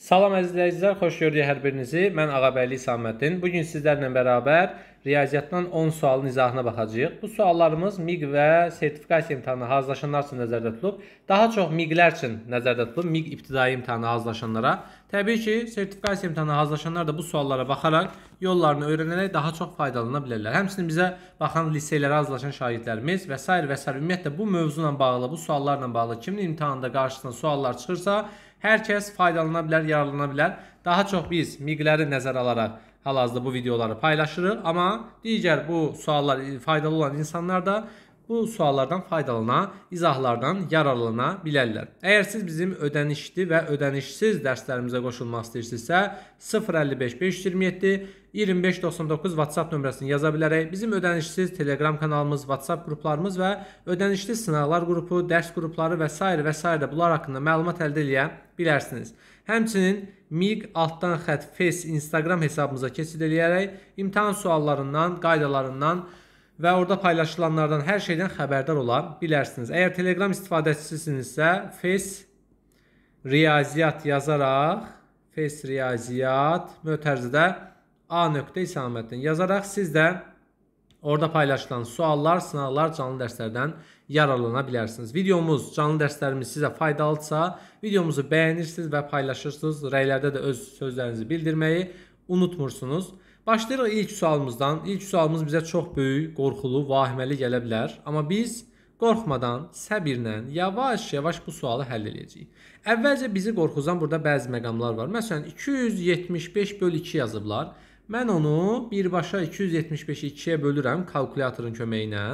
Salam əzizləyicilər, xoş gördük hər birinizi. Mən Ağabəli İsaməddin. Bu gün sizlərlə bərabər riyaziyyatdan 10 sualın izahına baxacağıq. Bu suallarımız MIQ və sertifikasiya imtahanı hazırlaşanlar üçün nəzərdə tutulub. Daha çox MIQ-lər üçün nəzərdə tutulub. MIQ ibtidai imtahanı hazırlaşanlara. Təbii ki, sertifikasiya imtahanı hazırlaşanlar da bu suallara baxaraq yollarını öyrənərək daha çox faydalana bilərlər. Həmçinin bizə baxan liseylərə hazırlaşan şagirdlərimiz və s. və s. ümumiyyətlə bu mövzuyla bağlı, bu suallarla bağlı kimin imtahanında qarşısına suallar çıxırsa, Hər kəs faydalana bilər, yararlana bilər. Daha çox biz miqləri nəzərə alaraq hal-hazırda bu videoları paylaşırıq, amma digər bu suallar faydalı olan insanlar da bu suallardan faydalana, izahlardan yararlana bilərlər. Əgər siz bizim ödənişli və ödənişsiz dərslərimizə qoşulmaq istəyirsinizsə, 055 527 2599 WhatsApp nömrəsini yaza bilərək bizim ödənişsiz Telegram kanalımız, WhatsApp qruplarımız və ödənişli sınaqlar qrupu, dərs qrupları və s. və s. də bunlar haqqında məlumat əldə edə bilərsiniz. Həmçinin MIG altdan xətt Face Instagram hesabımıza keçid eləyərək imtahan suallarından, qaydalarından, və orada paylaşılanlardan hər şeydən xəbərdar ola bilərsiniz. Əgər Telegram istifadəçisinizsə, Face Riyaziyyat yazaraq, Face Riyaziyyat mötərzədə A nöqtə isamətini yazaraq siz də orada paylaşılan suallar, sınaqlar, canlı dərslərdən yararlana bilərsiniz. Videomuz, canlı dərslərimiz sizə faydalıdsa, videomuzu bəyənirsiniz və paylaşırsınız. Rəylərdə də öz sözlərinizi bildirməyi unutmursunuz. Başlayırıq ilk sualımızdan. İlk sualımız bizə çox böyük, qorxulu, vahiməli gələ bilər, amma biz qorxmadan, səbirlə, yavaş-yavaş bu sualı həll edəcəyik. Əvvəlcə bizi qorxuzan burada bəzi məqamlar var. Məsələn, 275/2 yazıblar. Mən onu birbaşa 275-i 2-yə bölürəm kalkulyatorun köməyi ilə.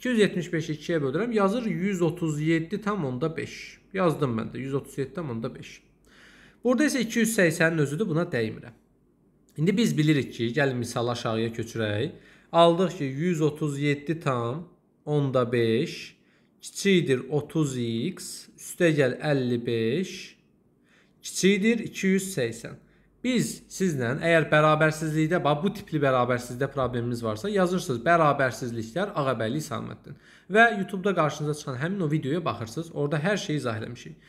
275-i 2-yə bölürəm, yazır 137,5. Yazdım mən də 137,5. Burada isə 280-in özüdür, buna dəymirəm. İndi biz bilirik ki, gəlin misal aşağıya köçürək. Aldıq ki, 137 tam 10-da 5 kiçikdir 30x üstə gəl 55 kiçikdir 280. Biz sizlə əgər bərabərsizlikdə bax bu tipli bərabərsizlikdə problemimiz varsa, yazırsınız bərabərsizliklər Ağabəli İsaməddin və YouTube-da qarşınıza çıxan həmin o videoya baxırsınız. Orda hər şeyi izah eləmişik.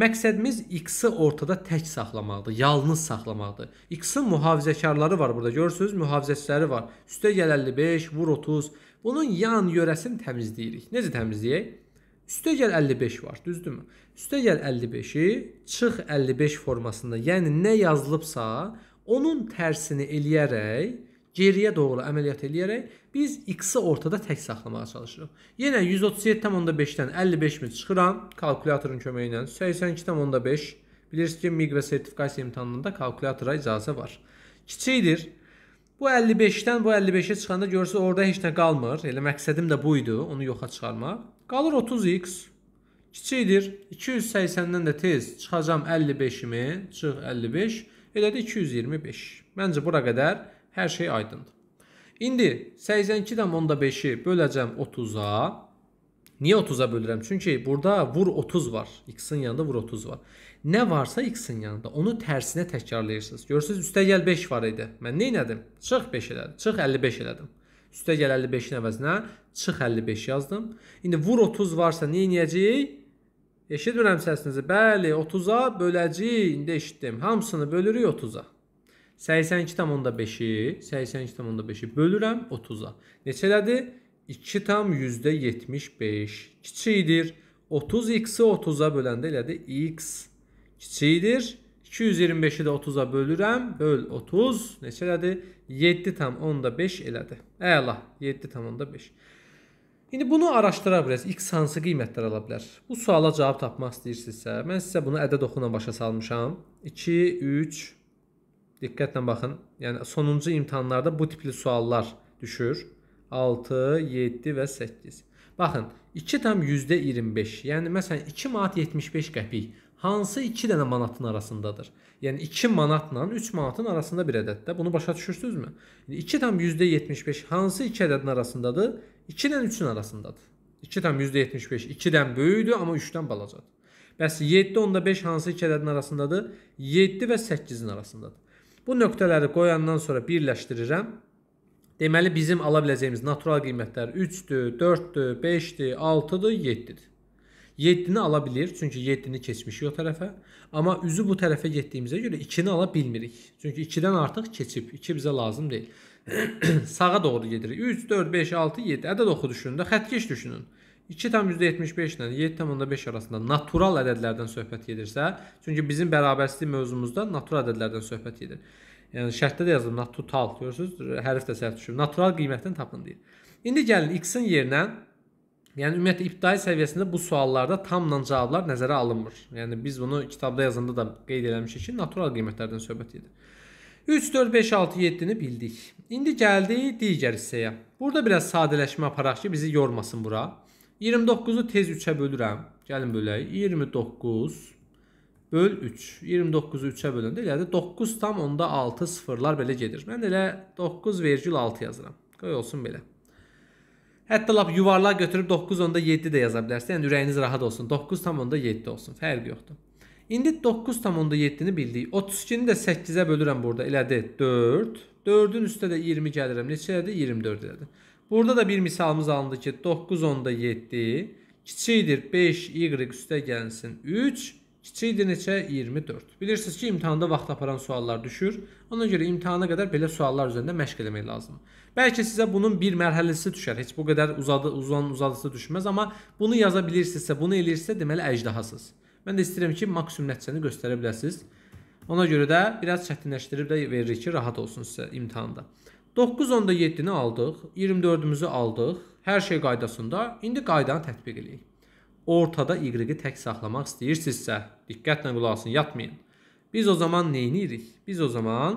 Məqsədimiz X-i ortada tək saxlamaqdır, yalnız saxlamaqdır. X-in mühafizəkarları var burada, görürsünüz, mühafizəçiləri var. Üstə gəl 55, vur 30. Bunun yan yörəsini təmizləyirik. Necə təmizləyək? Üstə gəl 55 var, düzdürmü? Üstə gəl 55-i çıx 55 formasında, yəni nə yazılıbsa, onun tərsini eləyərək geriyə doğru əməliyyat eləyərək biz x-i ortada tək saxlamağa çalışırıq. Yenə 137.5-dən 55-mi çıxıram kalkulyatorun köməyi ilə. 82.5 bilirsiniz ki, MIQ və sertifikasiya imtahanında kalkulyatora icazə var. Kiçikdir. Bu 55-dən bu 55-ə çıxanda görürsüz orada heç nə qalmır. Elə məqsədim də bu idi, onu yoxa çıxarmaq. Qalır 30x. Kiçikdir. 280-dən də tez çıxacam 55-imi. Çıx 55. Elədi 225. Məncə bura qədər Hər şey aydındır. İndi 82,5-i böləcəm 30-a. Niyə 30-a bölürəm? Çünki burada vur 30 var. X-in yanında vur 30 var. Nə varsa X-in yanında onu tərsinə təkrarlayırsınız. Görürsüz, üstə gəl 5 var idi. Mən nə elədim? Çıx 5 elədim. Çıx 55 elədim. Üstə gəl 55-in əvəzinə çıx 55 yazdım. İndi vur 30 varsa nə edəcəyik? Eşitmirəm səsinizi. Bəli, 30-a böləcəyik. İndi eşitdim. Hamısını bölürük 30-a. 82,5-i 82,5-i bölürəm 30-a. Neçələdir? 2,75 kiçikdir. 30x-i 30-a böləndə elədir x kiçikdir. 225-i də 30-a bölürəm. Böl 30 neçələdir? 7,5 elədir. Əla, 7,5. İndi bunu araşdıra bilərsiniz. X hansı qiymətlər ala bilər? Bu suala cavab tapmaq istəyirsinizsə, mən sizə bunu ədəd oxuna başa salmışam. 2, 3, 4. Diqqətlə baxın. Yəni sonuncu imtahanlarda bu tipli suallar düşür. 6, 7 və 8. Baxın, 2 tam %25. Yəni məsələn 2 manat 75 qəpik hansı 2 dənə manatın arasındadır? Yəni 2 manatla 3 manatın arasında bir ədəddir. Bunu başa düşürsünüzmü? İndi 2 tam %75 hansı 2 ədədin arasındadır? 2 ilə 3-ün arasındadır. 2 tam %75 2-dən böyükdür, amma 3-dən balacadır. Bəs 7 onda 5 hansı 2 ədədin arasındadır? 7 və 8-in arasındadır. Bu nöqtələri qoyandan sonra birləşdirirəm. Deməli, bizim ala biləcəyimiz natural qiymətlər 3-dür, 4-dür, 5-dir, 6-dır, 7-dir. 7-ni ala bilir, çünki 7-ni keçmişik o tərəfə. Amma üzü bu tərəfə getdiyimizə görə 2-ni ala bilmirik. Çünki 2-dən artıq keçib, 2 bizə lazım deyil. Sağa doğru gedirik. 3, 4, 5, 6, 7. Ədəd oxu düşünün də, xətkeş düşünün. 2,75 ilə 7,5 arasında natural ədədlərdən söhbət gedirsə, çünki bizim bərabərsizlik mövzumuzda natural ədədlərdən söhbət gedir. Yəni şərtdə də yazılıb natural görürsüz, hərf də səhv düşüb. Natural qiymətin tapın deyir. İndi gəlin x-in yerinə Yəni ümumiyyətlə ibtidai səviyyəsində bu suallarda tamla cavablar nəzərə alınmır. Yəni biz bunu kitabda yazanda da qeyd eləmişik ki, natural qiymətlərdən söhbət gedir. 3 4 5 6 7-ni bildik. İndi gəldik digər hissəyə. Burada biraz sadələşmə aparaq ki, bizi yormasın bura. 29-u tez 3-ə bölürəm. Gəlin bölək. 29 böl 3. 29-u 3-ə böləndə elədir. 9 tam onda 6 sıfırlar belə gedir. Mən elə 9,6 yazıram. Qoy olsun belə. Hətta lap yuvarlaq götürüb 9 onda 7 də yaza bilərsiniz. Yəni ürəyiniz rahat olsun. 9 tam onda 7 olsun. Fərq yoxdur. İndi 9 tam onda 7-ni bildik. 32-ni də 8-ə bölürəm burada. Elədir. 4. 4-ün üstə də 20 gəlirəm. Neçə elədir? 24 elədir. Burada da bir misalımız alındı ki 9 onda 7 kiçikdir 5 y üstə gəlsin 3 kiçikdir neçə 24. Bilirsiniz ki imtahanda vaxt aparan suallar düşür. Ona görə imtahana qədər belə suallar üzərində məşq eləmək lazımdır. Bəlkə sizə bunun bir mərhələsi düşər. Heç bu qədər uzadı uzan uzadısı düşməz amma bunu yaza bilirsinizsə, bunu eləyirsinizsə deməli əjdahasız. Mən də istəyirəm ki maksimum nəticəni göstərə biləsiniz. Ona görə də biraz çətinləşdirib də veririk ki, rahat olsun sizə imtahanda. 9 onda 7-ni aldıq, 24-ümüzü aldıq. Hər şey qaydasında. İndi qaydanı tətbiq eləyək. Ortada y-i tək saxlamaq istəyirsinizsə, diqqətlə qulaq asın, yatmayın. Biz o zaman neyinirik? Biz o zaman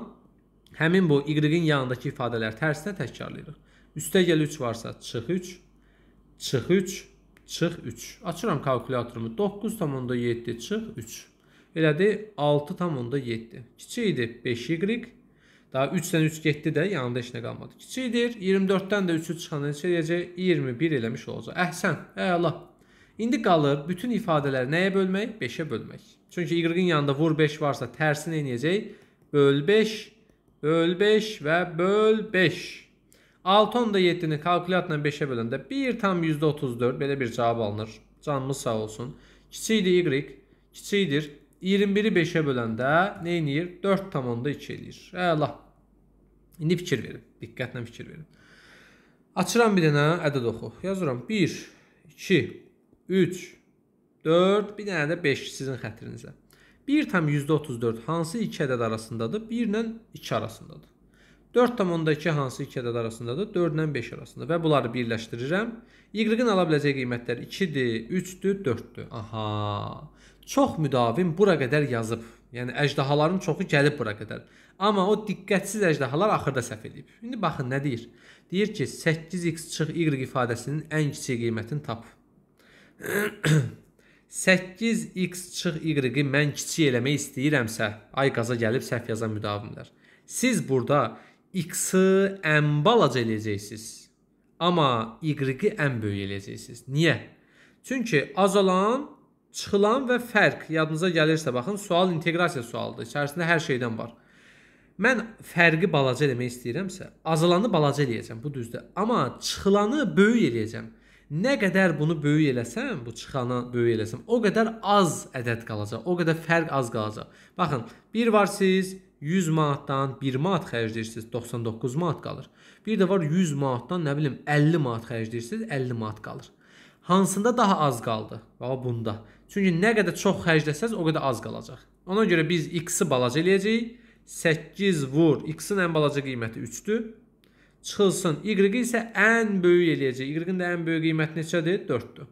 həmin bu y-in yanındakı ifadələr tərsinə təkrarlayırıq. Üstə gəl 3 varsa çıx 3, çıx 3, çıx 3. Açıram kalkulatorumu. 9,7 çıx 3. Elədir 6,7. Kiçik idi 5y, Daha 3-dən 3 getdi də yanında heç nə qalmadı. Kiçidir. 24-dən də 3-ü çıxanda neçə edəcək? 21 eləmiş olacaq. Əhsən. Əla. İndi qalır bütün ifadələri nəyə bölmək? 5-ə bölmək. Çünki y-in yanında vur 5 varsa tərsini eləyəcək. Böl 5, böl 5 və böl 5. 6-10 da 7-ni kalkulyatla 5-ə böləndə 1,34 belə bir cavab alınır. Canımız sağ olsun. Kiçikdir y, kiçikdir 21-i 5-ə böləndə nə eləyir? 4,2 eləyir. Əla. İndi fikir verin. Diqqətlə fikir verin. Açıram bir dənə ədəd oxu. Yazıram 1, 2, 3, 4, bir dənə də 5 sizin xətrinizə. 1 tam %34 hansı iki ədəd arasındadır? 1 ilə 2 arasındadır. 4,2 hansı iki ədəd arasındadır? 4 ilə 5 arasında və bunları birləşdirirəm. Y-in ala biləcəyi qiymətlər 2-dir, 3-dür, 4-dür. Aha. Çox müdavim bura qədər yazıb Yəni əjdahaların çoxu gəlib bura qədər. Amma o diqqətsiz əjdahalar axırda səhv edib. İndi baxın nə deyir? Deyir ki, 8x çıx y ifadəsinin ən kiçik qiymətini tap. 8x çıx y-i mən kiçik eləmək istəyirəmsə, ay qaza gəlib səhv yazan müdavimlər. Siz burada x-i ən balaca eləyəcəksiniz. Amma y-i ən böyük eləyəcəksiniz. Niyə? Çünki az olan Çıxılan və fərq yadınıza gəlirsə baxın, sual inteqrasiya sualıdır. İçərisində hər şeydən var. Mən fərqi balaca eləmək istəyirəmsə, azalanı balaca eləyəcəm, bu düzdür. Amma çıxılanı böyük eləyəcəm. Nə qədər bunu böyük eləsəm, bu çıxanı böyük eləsəm, o qədər az ədəd qalacaq, o qədər fərq az qalacaq. Baxın, 1 var siz 100 manatdan 1 manat xərcləyirsiniz, 99 manat qalır. Bir də var 100 manatdan nə bilim 50 manat xərcləyirsiniz, 50 manat qalır hansında daha az qaldı? Bax bunda. Çünki nə qədər çox xərcləsəz o qədər az qalacaq. Ona görə biz x-i balaca eləyəcəyik. 8 vur x-in ən balaca qiyməti 3-dür. Çıxılsın y-i isə ən böyük eləyəcək. Y-in də ən böyük qiyməti neçədir? 4-dür.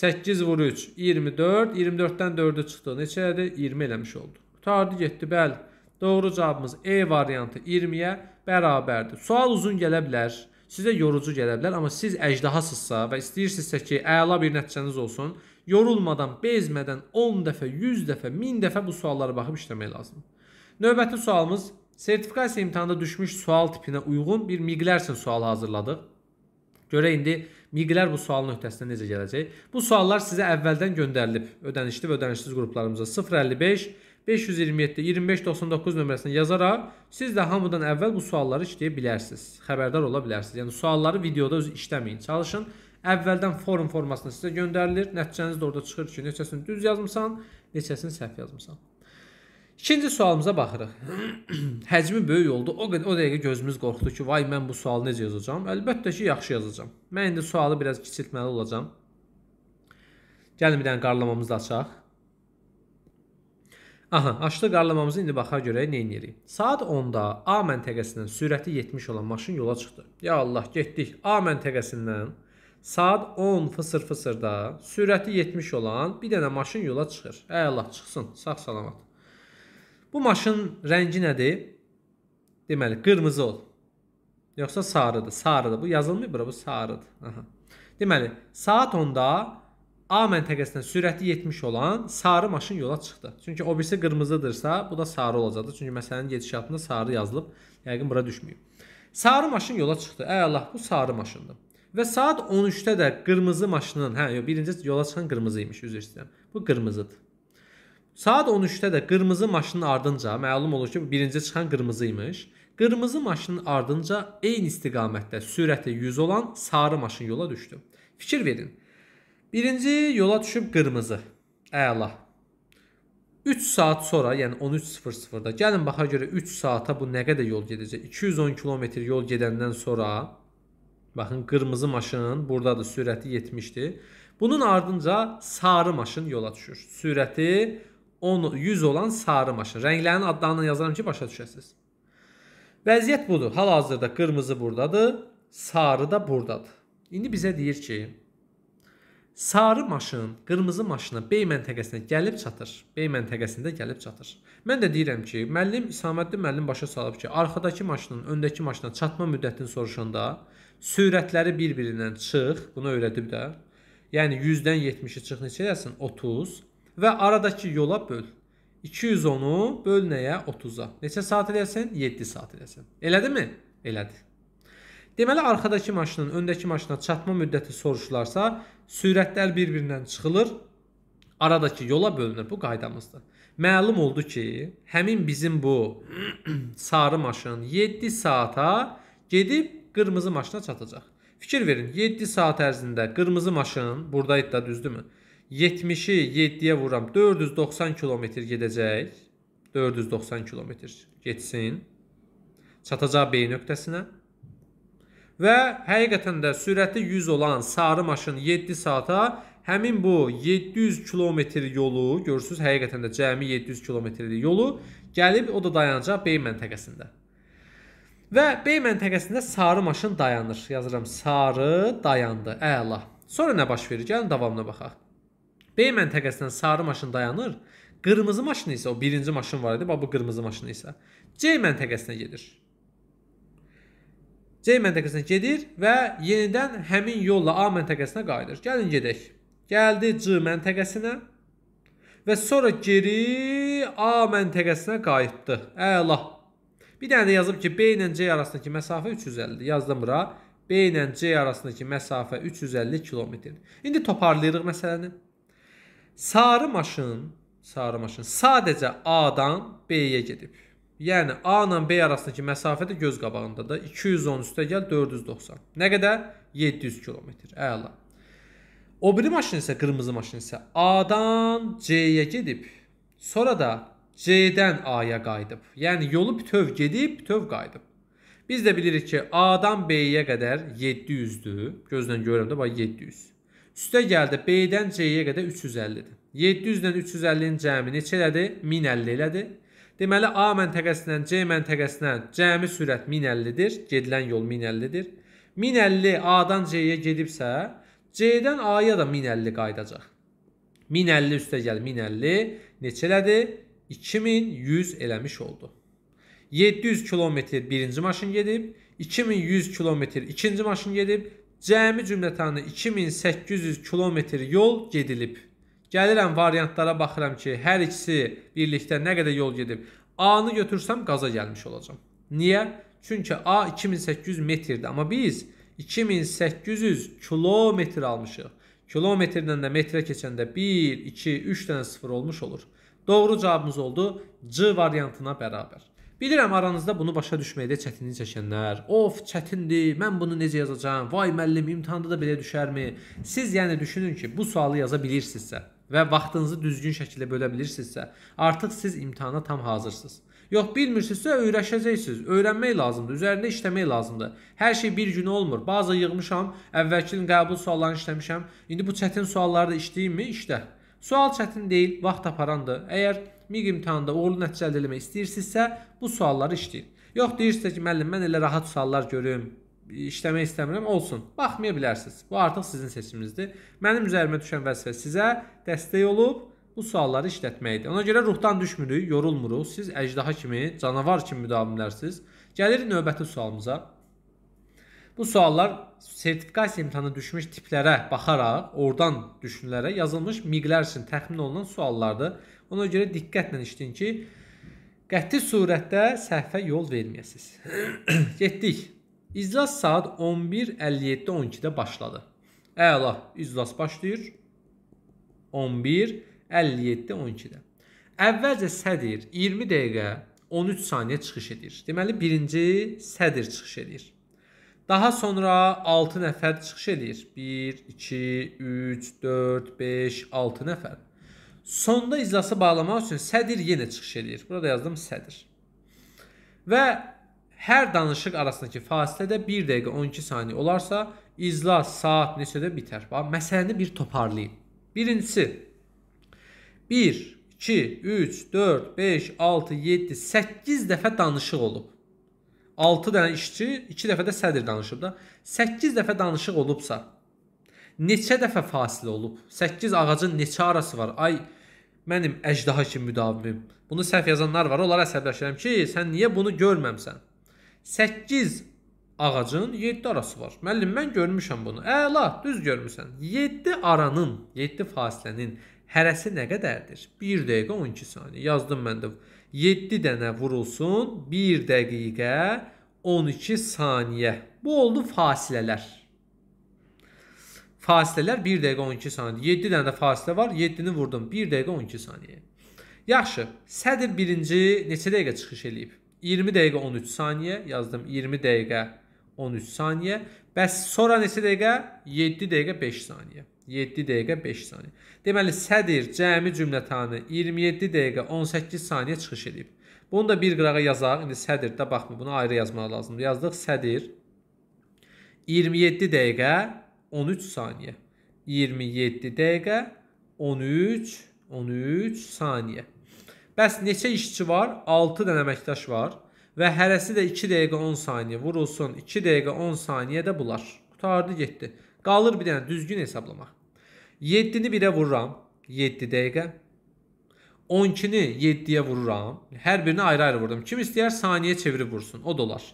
8 vur 3 24. 24-dən 4-ü çıxdı. Neçədir? 20 eləmiş oldu. Qutardı getdi. Bəli. Doğru cavabımız E variantı 20-yə bərabərdir. Sual uzun gələ bilər sizə yorucu gələ bilər, amma siz əjdahasınızsa və istəyirsinizsə ki, əla bir nəticəniz olsun, yorulmadan, bezmədən 10 dəfə, 100 dəfə, 1000 dəfə bu suallara baxıb işləmək lazımdır. Növbəti sualımız sertifikasiya imtahanında düşmüş sual tipinə uyğun bir miqlər üçün sual hazırladıq. Görə indi miqlər bu sualın öhdəsindən necə gələcək? Bu suallar sizə əvvəldən göndərilib ödənişli və ödənişsiz qruplarımıza 055 527-də 2599 nömrəsini yazaraq siz də hamıdan əvvəl bu sualları işləyə bilərsiniz. Xəbərdar ola bilərsiniz. Yəni sualları videoda öz işləməyin. Çalışın. Əvvəldən forum formasında sizə göndərilir. Nəticəniz də orada çıxır ki, neçəsini düz yazmısan, neçəsini səhv yazmısan. İkinci sualımıza baxırıq. Həcmi böyük oldu. O qədər o dəqiqə gözümüz qorxdu ki, vay mən bu sualı necə yazacağam? Əlbəttə ki, yaxşı yazacağam. Mən indi sualı biraz kiçiltməli olacağam. Gəlin bir dənə qarlamamızı da açaq. Aha, açdıq qarlamamızı indi baxaq görək nə edirik. Saat 10-da A məntəqəsindən sürəti 70 olan maşın yola çıxdı. Ya Allah, getdik A məntəqəsindən saat 10:00-da sürəti 70 olan bir dənə maşın yola çıxır. Əy Allah, çıxsın, sağ salamat. Bu maşın rəngi nədir? Deməli, qırmızı ol. Yoxsa sarıdır, sarıdır. Bu yazılmır bura, bu sarıdır. Aha. Deməli, saat 10-da A məntəqəsindən sürəti 70 olan sarı maşın yola çıxdı. Çünki o birisi qırmızıdırsa, bu da sarı olacaqdı. Çünki məsələnin gedişatında sarı yazılıb, yəqin bura düşməyib. Sarı maşın yola çıxdı. Əy Allah, bu sarı maşındır. Və saat 13-də də qırmızı maşının, hə, yox, birinci yola çıxan qırmızı imiş, üzr istəyirəm. Bu qırmızıdır. Saat 13-də də qırmızı maşının ardınca məlum olur ki, birinci çıxan qırmızı imiş. Qırmızı maşının ardınca eyni istiqamətdə sürəti 100 olan sarı maşın yola düşdü. Fikir verin. Birinci yola düşüb qırmızı. Əla. 3 saat sonra, yəni 13.00-da gəlin baxa görə 3 saata bu nə qədər yol gedəcək? 210 km yol gedəndən sonra baxın qırmızı maşın burdadır, sürəti 70-dir. Bunun ardınca sarı maşın yola düşür. Sürəti 10 100 olan sarı maşın. Rənglərin adlarını yazaram ki, başa düşəsiniz. Vəziyyət budur. Hal-hazırda qırmızı burdadır, sarı da burdadır. İndi bizə deyir ki, sarı maşın qırmızı maşına B məntəqəsinə gəlib çatır. B məntəqəsində gəlib çatır. Mən də deyirəm ki, müəllim İsaməddin müəllim başa salıb ki, arxadakı maşının öndəki maşına çatma müddətini soruşanda sürətləri bir-birindən çıx, bunu öyrədib də. Yəni 100-dən 70-i çıx neçə eləsin? 30 və aradakı yola böl. 210-u böl nəyə? 30-a. Neçə saat eləsin? 7 saat eləsin. Elədimi? Elədi. Deməli arxadakı maşının öndəki maşına çatma müddəti soruşularsa, sürətlər bir-birindən çıxılır, aradakı yola bölünür bu qaydamızdır. Məlum oldu ki, həmin bizim bu sarı maşın 7 saata gedib qırmızı maşına çatacaq. Fikir verin, 7 saat ərzində qırmızı maşın buradaydı da düzdürmü? 70-i 7-yə vuram 490 km gedəcək. 490 km getsin. Çatacaq B nöqtəsinə. Və həqiqətən də sürəti 100 olan sarı maşın 7 saata həmin bu 700 kilometr yolu, görürsüz, həqiqətən də cəmi 700 kilometrlik yolu gəlib o da dayanacaq B məntəqəsində. Və B məntəqəsində sarı maşın dayanır. Yazıram sarı dayandı. Əla. Sonra nə baş verir? Gəlin davamına baxaq. B məntəqəsindən sarı maşın dayanır. Qırmızı maşın isə o birinci maşın var idi, bax bu qırmızı maşın isə C məntəqəsinə gedir. C məntəqəsinə gedir və yenidən həmin yolla A məntəqəsinə qayıdır. Gəlin gedək. Gəldi C məntəqəsinə və sonra geri A məntəqəsinə qayıtdı. Əla. Bir dənə də yazıb ki, B ilə C arasındakı məsafə 350-dir. Yazdım bura. B ilə C arasındakı məsafə 350 kilometr. İndi toparlayırıq məsələni. Sarı maşın, sarı maşın sadəcə A-dan B-yə gedib. Yəni A ilə B arasındakı məsafə də göz qabağındadır. 210 üstəgəl 490. Nə qədər? 700 kilometr. Əla. O biri maşın isə qırmızı maşın isə A-dan C-yə gedib, sonra da C-dən A-ya qayıdıb. Yəni yolu bütöv gedib, bütöv qayıdıb. Biz də bilirik ki, A-dan B-yə qədər 700-dür. Gözlə görürəm də bax 700. Üstə gəldi B-dən C-yə qədər 350-dir. 700-dən 350-nin cəmi neçə elədi? 1050 elədi. Deməli A məntəqəsindən C məntəqəsinə cəmi sürət 1050-dir. Gedilən yol 1050-dir. 1050 A-dan C-yə gedibsə, C-dən A-ya da 1050 qayıdacaq. 1050 üstə gəl 1050 neçə elədi? 2100 eləmiş oldu. 700 kilometr birinci maşın gedib, 2100 kilometr ikinci maşın gedib, cəmi cümlətanı 2800 kilometr yol gedilib. Gəlirəm variantlara baxıram ki, hər ikisi birlikdə nə qədər yol gedib. A-nı götürsəm qaza gəlmiş olacam. Niyə? Çünki A 2800 metrdir, amma biz 2800 kilometr almışıq. Kilometrdən də metrə keçəndə 1, 2, 3 dənə 0 olmuş olur. Doğru cavabımız oldu C variantına bərabər. Bilirəm aranızda bunu başa düşməkdə çətinlik çəkənlər, "Of, çətindir. Mən bunu necə yazacağam? Vay müəllim, imtahanda da belə düşərmi?" Siz yəni düşünün ki, bu sualı yaza bilirsinizsə, və vaxtınızı düzgün şəkildə bölə bilirsinizsə, artıq siz imtahana tam hazırsınız. Yox, bilmirsinizsə öyrəşəcəksiniz. Öyrənmək lazımdır, üzərində işləmək lazımdır. Hər şey bir gün olmur. Baza yığmışam, əvvəlki ilin qəbul suallarını işləmişəm. İndi bu çətin sualları da işləyimmi? İşlə. Sual çətin deyil, vaxt aparandır. Əgər MİQ imtahanında uğurlu nəticə əldə etmək istəyirsinizsə, bu sualları işləyin. Yox, deyirsinizsə ki, müəllim, mən elə rahat suallar görüm, işləmək istəmirəm, olsun. Baxmaya bilərsiniz. Bu artıq sizin seçiminizdir. Mənim üzərimə düşən vəzifə sizə dəstək olub bu sualları işlətməkdir. Ona görə ruhdan düşmürük, yorulmuruq. Siz əjdaha kimi, canavar kimi müdavimlərsiniz. Gəlirik növbəti sualımıza. Bu suallar sertifikasiya imtahanı düşmüş tiplərə baxaraq, oradan düşünülərə yazılmış miqlər üçün təxmin olunan suallardır. Ona görə diqqətlə işləyin ki, qəti surətdə səhvə yol verməyəsiniz. Getdik. İclas saat 11.57-12-də başladı. Əla, iclas başlayır 11.57-12-də. Əvvəlcə sədir 20 dəqiqə 13 saniyə çıxış edir. Deməli, birinci sədir çıxış edir. Daha sonra 6 nəfər çıxış edir. 1, 2, 3, 4, 5, 6 nəfər. Sonda iclası bağlamaq üçün sədir yenə çıxış edir. Burada yazdım sədir. Və Hər danışıq arasındakı fasilə də 1 dəqiqə 12 saniyə olarsa, izlas saat neçədə bitər? Bax, məsələni bir toparlayın. Birincisi 1 2 3 4 5 6 7 8 dəfə danışıq olub. 6 dənə işçi, 2 dəfə də sədr danışıb da. 8 dəfə danışıq olubsa, neçə dəfə fasilə olub? 8 ağacın neçə arası var? Ay mənim əjdaha kimi müdavimim. Bunu səhv yazanlar var. Onlara əsəbləşirəm ki, sən niyə bunu görməmsən? 8 ağacın 7 arası var. Müəllim, mən görmüşəm bunu. Əla, düz görmüsən. 7 aranın, 7 fasilənin hərəsi nə qədərdir? 1 dəqiqə 12 saniyə. Yazdım mən də. 7 dənə vurulsun 1 dəqiqə 12 saniyə. Bu oldu fasilələr. Fasilələr 1 dəqiqə 12 saniyə. 7 dənə də fasilə var. 7-ni vurdum 1 dəqiqə 12 saniyə. Yaxşı. Sədr 1-ci neçə dəqiqə çıxış eləyib? 20 dəqiqə 13 saniyə yazdım. 20 dəqiqə 13 saniyə. Bəs sonra neçə dəqiqə? 7 dəqiqə 5 saniyə. 7 dəqiqə 5 saniyə. Deməli sədir cəmi cümlətanı 27 dəqiqə 18 saniyə çıxış edib. Bunu da bir qırağa yazaq. İndi sədirdə baxma, bunu ayrı yazmaq lazımdır. Yazdıq sədir 27 dəqiqə 13 saniyə. 27 dəqiqə 13 13 saniyə. Bəs neçə işçi var? 6 dənə əməkdaş var və hərəsi də 2 dəqiqə 10 saniyə vurulsun. 2 dəqiqə 10 saniyə də bular. Qutardı, getdi. Qalır bir dənə düzgün hesablamaq. 7-ni 1-ə vururam. 7 dəqiqə. 12-ni 7-yə vururam. Hər birini ayrı-ayrı vurdum. Kim istəyər saniyə çevirib vursun. O dolar.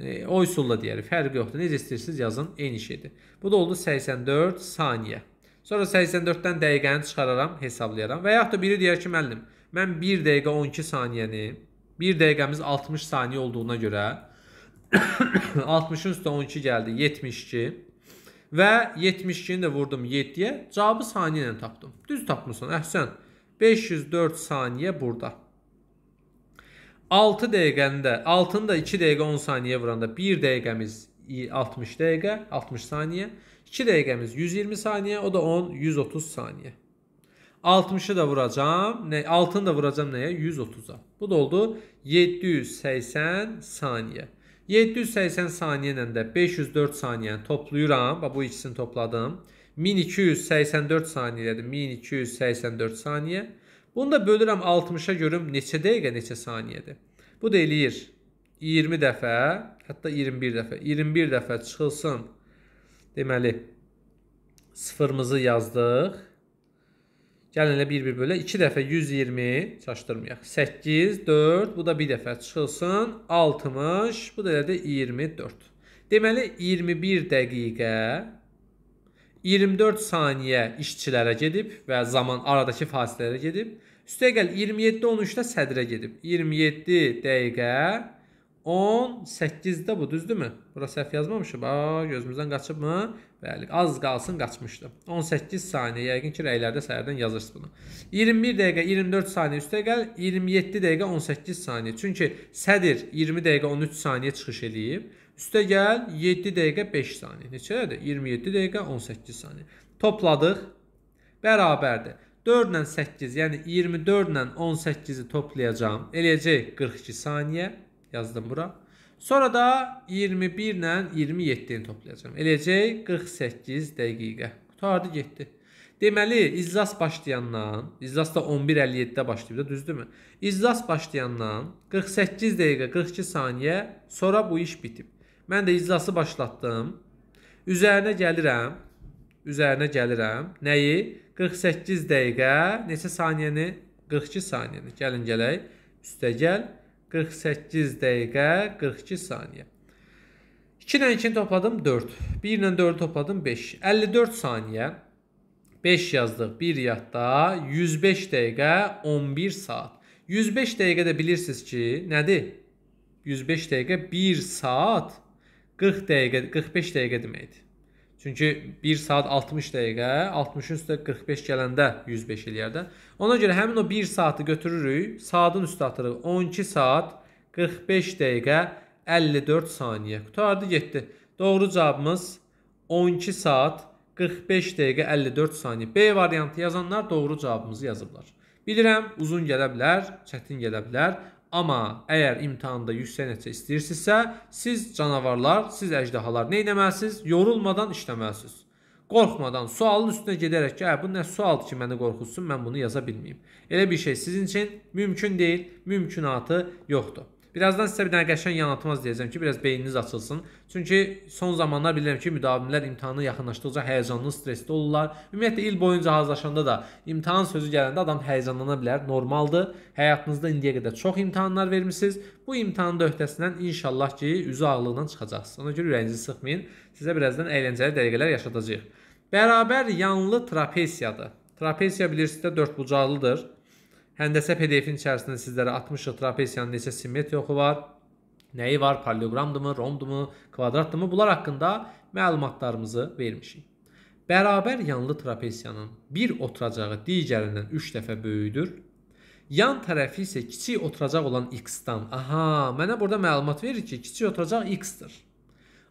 E, o üsulla deyərik. Fərqi yoxdur. Necə istəyirsiniz yazın. Eyni şeydir. Bu da oldu 84 saniyə. Sonra 84-dən dəqiqəni çıxararam, hesablayaram. Və yaxud da biri deyər ki, müəllim, Mən 1 dəqiqə 12 saniyəni 1 dəqiqəmiz 60 saniyə olduğuna görə 60-ın üstə 12 gəldi 72 və 72-ni də vurdum 7-yə. Cavabı saniyə ilə tapdım. Düz tapmısan. Əhsən. 504 saniyə burada. 6 dəqiqəndə, 6-nı da 2 dəqiqə 10 saniyə vuranda 1 dəqiqəmiz 60 dəqiqə, 60 saniyə, 2 dəqiqəmiz 120 saniyə, o da 10 130 saniyə. 60-ı da vuracağım. Ne, 6-ını da vuracağım nəyə? 130-a. Bu da oldu 780 saniyə. 780 saniyə ilə də 504 saniyəni toplayıram. Bax bu ikisini topladım. 1284 saniyədir. 1284 saniyə. Bunu da bölürəm 60-a görüm neçə dəqiqə, neçə saniyədir. Bu da eləyir 20 dəfə, hətta 21 dəfə. 21 dəfə çıxılsın. Deməli sıfırımızı yazdıq. Gəlin elə 1-1 bölə 2 dəfə 120 çaşdırmayaq. 8, 4, bu da bir dəfə çıxılsın. 60, bu da elə də 24. Deməli 21 dəqiqə 24 saniyə işçilərə gedib və zaman aradakı fasilələrə gedib. Üstəgəl 27 13-də sədrə gedib. 27 dəqiqə 18-də bu, düzdürmü? Bura səhv yazmamışıq. A, gözümüzdən qaçıbmı? Bəli, az qalsın qaçmışdı. 18 saniyə, yəqin ki, rəylərdə səhərdən yazırsınız bunu. 21 dəqiqə 24 saniyə üstə gəl, 27 dəqiqə 18 saniyə. Çünki sədir 20 dəqiqə 13 saniyə çıxış eləyib. Üstə gəl 7 dəqiqə 5 saniyə. Neçədir? 27 dəqiqə 18 saniyə. Topladıq. Bərabərdir. 4 ilə 8, yəni 24 ilə 18-i toplayacağam. Eləyəcək 42 saniyə yazdım bura. Sonra da 21 ilə 27-ni toplayacağam. Eləcək 48 dəqiqə. Qutardı getdi. Deməli, iclas başlayandan, iclas da 11.57-də başlayıb da, düzdürmü? İclas başlayandan 48 dəqiqə 42 saniyə sonra bu iş bitib. Mən də iclası başlatdım. Üzərinə gəlirəm. Üzərinə gəlirəm. Nəyi? 48 dəqiqə, neçə saniyəni? 42 saniyəni. Gəlin gələk. Üstə gəl. 48 dəqiqə 42 saniyə. 2 ilə 2-ni topladım 4. 1 ilə 4-ü topladım 5. 54 saniyə. 5 yazdıq bir yadda. 105 dəqiqə 11 saat. 105 dəqiqə də bilirsiniz ki, nədir? 105 dəqiqə 1 saat 40 dəqiqə 45 dəqiqə deməkdir. Çünki 1 saat 60 dəqiqə, 60-ın üstə 45 gələndə 105 eləyər də. Ona görə həmin o 1 saatı götürürük, saatın üstə atırıq 12 saat 45 dəqiqə 54 saniyə. Qutardı, getdi. Doğru cavabımız 12 saat 45 dəqiqə 54 saniyə. B variantı yazanlar doğru cavabımızı yazıblar. Bilirəm, uzun gələ bilər, çətin gələ bilər, Amma əgər imtahanda yüksək nəticə istəyirsinizsə, siz canavarlar, siz əjdahalar nə etməlisiniz? Yorulmadan işləməlisiniz. Qorxmadan sualın üstünə gedərək ki, hə bu nə sualdır ki, məni qorxutsun, mən bunu yaza bilməyim. Elə bir şey sizin üçün mümkün deyil, mümkünatı yoxdur. Birazdan sizə bir dənə qəşəng yanıltmaz deyəcəm ki, biraz beyniniz açılsın. Çünki son zamanlar bilirəm ki, müdavimlər imtahana yaxınlaşdıqca həyəcanlı, stressli olurlar. Ümumiyyətlə il boyunca hazırlaşanda da imtahan sözü gələndə adam həyəcanlana bilər, normaldır. Həyatınızda indiyə qədər çox imtahanlar vermisiniz. Bu imtahanın da öhdəsindən inşallah ki, üzü ağlığından çıxacaqsınız. Ona görə ürəyinizi sıxmayın. Sizə birazdan əyləncəli dəqiqələr yaşadacağıq. Bərabər yanlı trapesiyadır. Trapesiya bilirsiniz də dörd bucaqlıdır. Həndəsə PDF-in içərisində sizlərə 60 trapesiyanın neçə simmet yoxu var, nəyi var, paleoqramdımı, romdımı, kvadratdımı, bunlar haqqında məlumatlarımızı vermişik. Bərabər yanlı trapesiyanın bir oturacağı digərindən 3 dəfə böyüdür. Yan tərəfi isə kiçik oturacaq olan x-dan. Aha, mənə burada məlumat verir ki, kiçik oturacaq x-dir.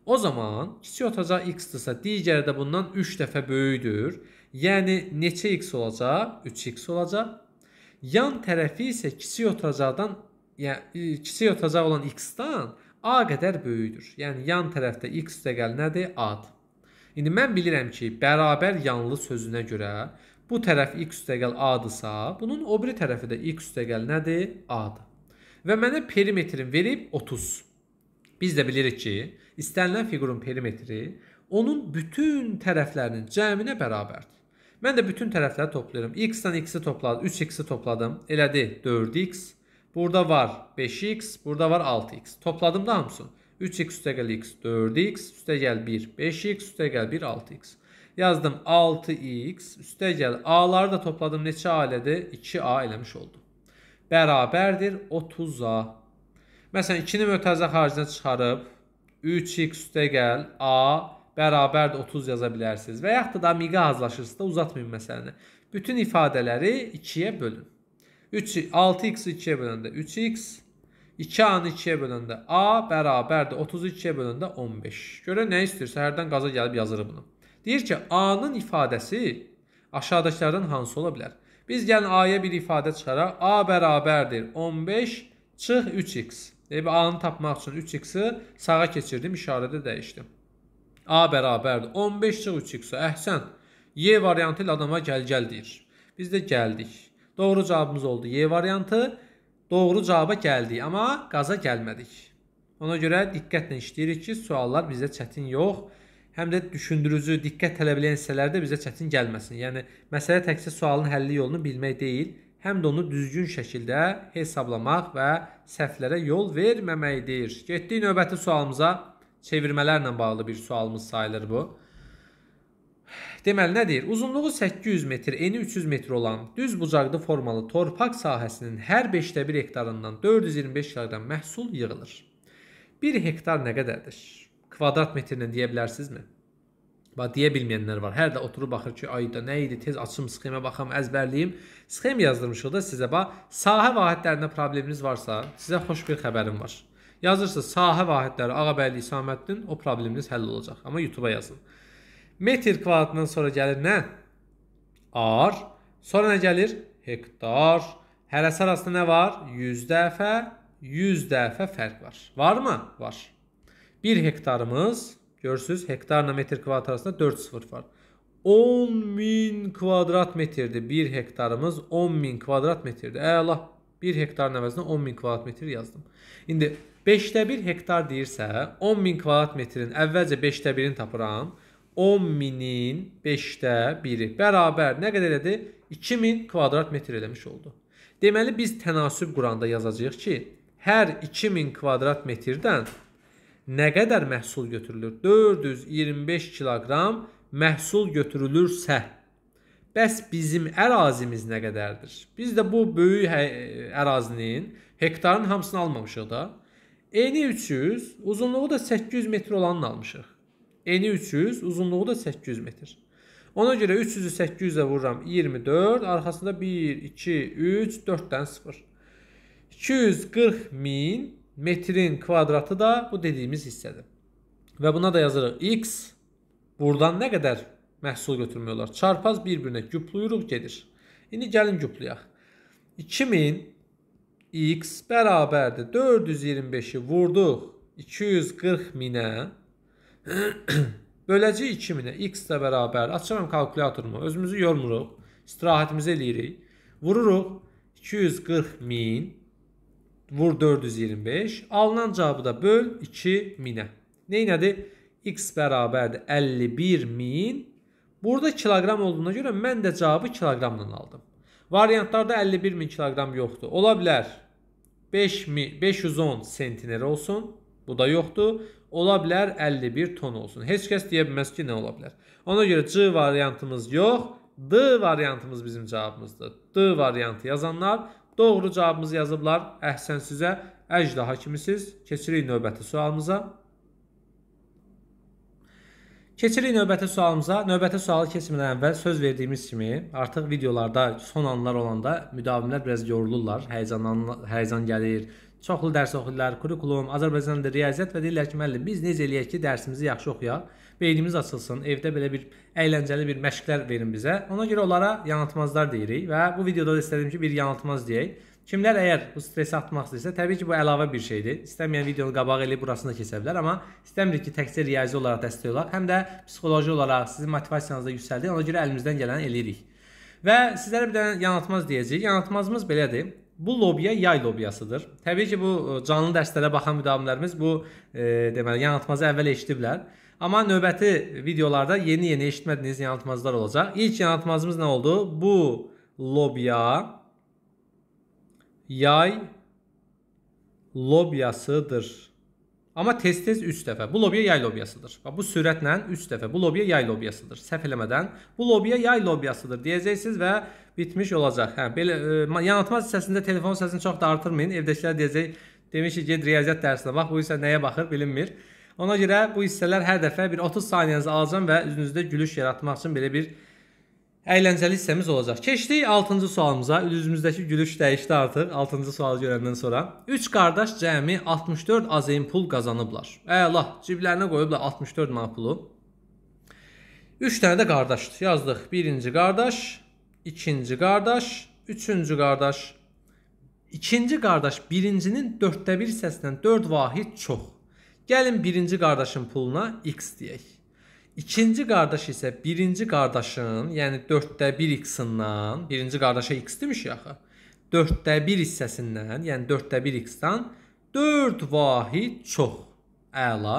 O zaman kiçik oturacaq x-dirsə, digəri də bundan 3 dəfə böyüdür. Yəni neçə x olacaq? 3x olacaq. Yan tərəfi isə kiçik otacaqdan, yəni e, kiçik otacaq olan x-dan a qədər böyükdür. Yəni yan tərəfdə x dəqəl nədir? a-dır. İndi mən bilirəm ki, bərabər yanlı sözünə görə bu tərəf x dəqəl a-dırsa, bunun o biri tərəfi də x dəqəl nədir? a-dır. Və mənə perimetrin verib 30. Biz də bilirik ki, istənilən fiqurun perimetri onun bütün tərəflərinin cəminə bərabərdir. Mən də bütün tərəfləri toplayıram. X-dən X-i topladım, 3X-i topladım. Elədi 4X. Burada var 5X, burada var 6X. Topladım da hamısını. 3X üstə gəl X, 4X üstə gəl 1, 5X üstə gəl 1, 6X. Yazdım 6X üstə gəl A-ları da topladım. Neçə A elədi? 2A eləmiş oldum. Bərabərdir 30A. Məsələn 2-ni mötəzə xaricinə çıxarıb 3X üstə gəl A bərabər də 30 yaza bilərsiniz. Və yaxud da amiqə azlaşırsa da uzatmayın məsələni. Bütün ifadələri 2-yə bölün. 3 6x 2-yə böləndə 3x 2a-nı 2-yə böləndə a bərabərdir 32-yə böləndə 15. Görə nə istəyirsə hərdən qaza gəlib yazır bunu. Deyir ki, a-nın ifadəsi aşağıdakılardan hansı ola bilər? Biz gəlin a-ya bir ifadə çıxaraq a bərabərdir 15 çıx 3x. Deyə a-nı tapmaq üçün 3x-i sağa keçirdim, işarədə dəyişdim. A bərabərdir. 15 çıx 3x-a. Əhsən. Y variantı ilə adama gəl-gəl deyir. Biz də gəldik. Doğru cavabımız oldu Y variantı. Doğru cavaba gəldik, amma qaza gəlmədik. Ona görə diqqətlə işləyirik ki, suallar bizə çətin yox, həm də düşündürücü, diqqət tələb edən hissələr də bizə çətin gəlməsin. Yəni məsələ təkcə sualın həlli yolunu bilmək deyil, həm də onu düzgün şəkildə hesablamaq və səhvlərə yol verməməkdir. Getdik növbəti sualımıza çevirmələrlə bağlı bir sualımız sayılır bu. Deməli nə deyir? Uzunluğu 800 metr, eni 300 metr olan düz bucaqlı formalı torpaq sahəsinin hər 5də 1 hektarından 425 kq məhsul yığılır. 1 hektar nə qədərdir? Kvadrat metrlə deyə bilərsinizmi? Bax deyə bilməyənlər var. Hər də oturub baxır ki, ay da nə idi? Tez açım sxemə baxım, əzbərləyim. Sxem yazdırmışıq da sizə. Bax, sahə vahidlərində probleminiz varsa, sizə xoş bir xəbərim var. Yazırsınız sahə vahidləri Ağabəyli İsaməddin, o probleminiz həll olacaq. Amma YouTube-a yazın. Metr kvadratından sonra gəlir nə? Ar. Sonra nə gəlir? Hektar. Hərəsi arasında nə var? 100 dəfə, 100 dəfə fərq var. Varmı? Var. 1 hektarımız, görürsüz, hektarla metr kvadrat arasında 4 sıfır var. 10 min kvadrat metrdir. 1 hektarımız 10 min kvadrat metrdir. Əla. 1 hektarın əvəzinə 10 min kvadrat metr yazdım. İndi 5də 1 hektar deyirsə, 10 min kvadrat metrin əvvəlcə 5də 1-ini tapıram. 10 minin 5də 1-i bərabər nə qədər elədi? 2000 kvadrat metr eləmiş oldu. Deməli biz tənasüb quranda yazacağıq ki, hər 2000 kvadrat metrdən nə qədər məhsul götürülür? 425 kiloqram məhsul götürülürsə, bəs bizim ərazimiz nə qədərdir? Biz də bu böyük hə-, ərazinin hektarın hamısını almamışıq da. Eni 300, uzunluğu da 800 metr olanını almışıq. Eni 300, uzunluğu da 800 metr. Ona görə 300-ü 800-ə vururam 24, arxasında 1, 2, 3, 4-dən 0. 240 min metrin kvadratı da bu dediyimiz hissədir. Və buna da yazırıq x buradan nə qədər məhsul götürmək olar? Çarpaz bir-birinə cüpluyuruq gedir. İndi gəlin cüpluyaq. 2000 x bərabərdir. 425-i vurduq 240 minə. Böləcək 2 minə. x də bərabər. Açıram kalkulatorumu. Özümüzü yormuruq. İstirahətimizi eləyirik. Vururuq 240 min. Vur 425. Alınan cavabı da böl 2 minə. Neynədir? x bərabərdir 51 min. Burada kiloqram olduğuna görə mən də cavabı kiloqramla aldım. Variantlarda 51 min kiloqram yoxdur. Ola bilər 5510 sentiner olsun. Bu da yoxdur. Ola bilər 51 ton olsun. Heç kəs deyə bilməz ki, nə ola bilər. Ona görə C variantımız yox, D variantımız bizim cavabımızdır. D variantı yazanlar doğru cavabımızı yazıblar. Əhsən sizə, əjdaha kimisiz. Keçirik növbəti sualımıza. Keçirik növbəti sualımıza. Növbəti sualı keçmədən əvvəl söz verdiyimiz kimi, artıq videolarda son anlar olanda müdavimlər biraz yorulurlar, həyəcanlan həyəcan gəlir. Çoxlu dərs oxuyurlar, kurikulum, Azərbaycan dilində riyaziyyat və deyirlər ki, müəllim, biz necə eləyək ki, dərsimizi yaxşı oxuyaq, beynimiz açılsın, evdə belə bir əyləncəli bir məşqlər verin bizə. Ona görə onlara yanıltmazlar deyirik və bu videoda da istədiyim ki, bir yanıltmaz deyək. Kimlər əgər bu stresi atmaq istəyirsə, təbii ki, bu əlavə bir şeydir. İstəməyən videonu qabaq eləyib burasını da keçə bilər, amma istəmirik ki, təkcə riyazi olaraq dəstək olaq, həm də psixoloji olaraq sizin motivasiyanızı yüksəldir. Ona görə əlimizdən gələni eləyirik. Və sizlərə bir dənə yanıltmaz deyəcəyik. Yanıltmazımız belədir. Bu lobya yay lobyasıdır. Təbii ki, bu e, canlı dərslərə baxan müdavimlərimiz bu e, deməli yanıltmazı əvvəl eşidiblər. Amma növbəti videolarda yeni-yeni eşitmədiyiniz yanıltmazlar olacaq. İlk yanıltmazımız nə oldu? Bu lobya yay lobyasıdır. Ama tez tez 3 dəfə. Bu lobya yay lobyasıdır. bu sürətlə 3 dəfə bu lobya yay lobyasıdır. Səhv eləmədən bu lobya yay lobyasıdır deyəcəksiniz və bitmiş olacaq. Hə, belə e, yanıltma hissəsində telefon sesini çox da artırmayın. Evdəkilər deyəcək, demiş ki, get riyaziyyat dərsinə bax, bu isə nəyə baxır bilinmir. Ona görə bu hissələr hər dəfə bir 30 saniyənizi alacam və üzünüzdə gülüş yaratmaq üçün belə bir əyləncəli hissəmiz olacaq. Keçdik 6-cı sualımıza. Üzümüzdəki gülüş dəyişdi artıq 6-cı sualı görəndən sonra. 3 qardaş cəmi 64 azeyn pul qazanıblar. Əla, ciblərinə qoyublar 64 manat pulu. 3 dənə də qardaşdır. Yazdıq. 1-ci qardaş, 2-ci qardaş, 3-cü qardaş. 2-ci qardaş 1-cinin 4də 1 hissəsindən 4 vahid çox. Gəlin 1-ci qardaşın puluna x deyək. İkinci qardaş isə birinci qardaşın, yəni 4-də 1 x-ından, birinci qardaşa x demiş ya axı. 4-də 1 hissəsindən, yəni 4-də 1 x-dan 4 vahid çox. Əla.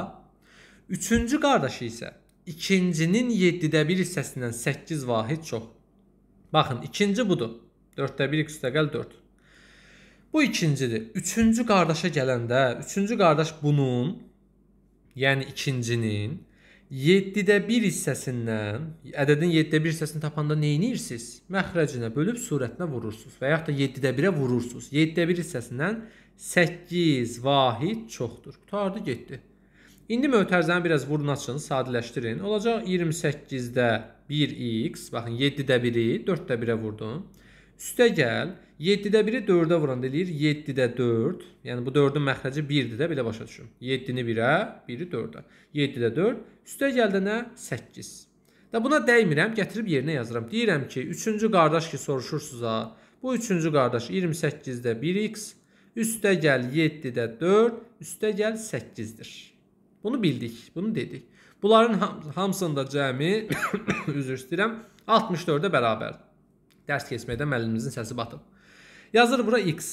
Üçüncü qardaşı isə ikincinin 7-də 1 hissəsindən 8 vahid çox. Baxın, ikinci budur. 4-də 1 x üstəqəl 4. Bu ikincidir. Üçüncü qardaşa gələndə, üçüncü qardaş bunun, yəni ikincinin 7-də 1 hissəsindən, ədədin 7-də 1 hissəsini tapanda nə edirsiniz? Məxrəcinə bölüb surətinə vurursunuz və yaxud da 7-də 1-ə vurursunuz. 7-də 1 hissəsindən 8 vahid çoxdur. Qutardı, getdi. İndi mötərizəni biraz vurun açın, sadələşdirin. Olacaq 28-də 1x, baxın 7-də 1-i 4-də 1-ə vurdum. Üstə gəl, 7-də 1-i 4-də vuranda eləyir 7-də 4. Yəni bu 4-ün məxrəci 1-dir də, belə başa düşün. 7-ni 1-ə, 1-i 4-ə. 7-də 4, Üstə gəldə nə? 8. Və buna dəymirəm, gətirib yerinə yazıram. Deyirəm ki, üçüncü qardaş ki soruşursunuz ha, bu üçüncü qardaş 28-də 1x, üstə gəl 7-də 4, üstə gəl 8-dir. Bunu bildik, bunu dedik. Bunların hamısında cəmi, üzr istəyirəm, 64-ə bərabərdir. Dərs keçməkdə müəllimimizin səsi batıb. Yazır bura x.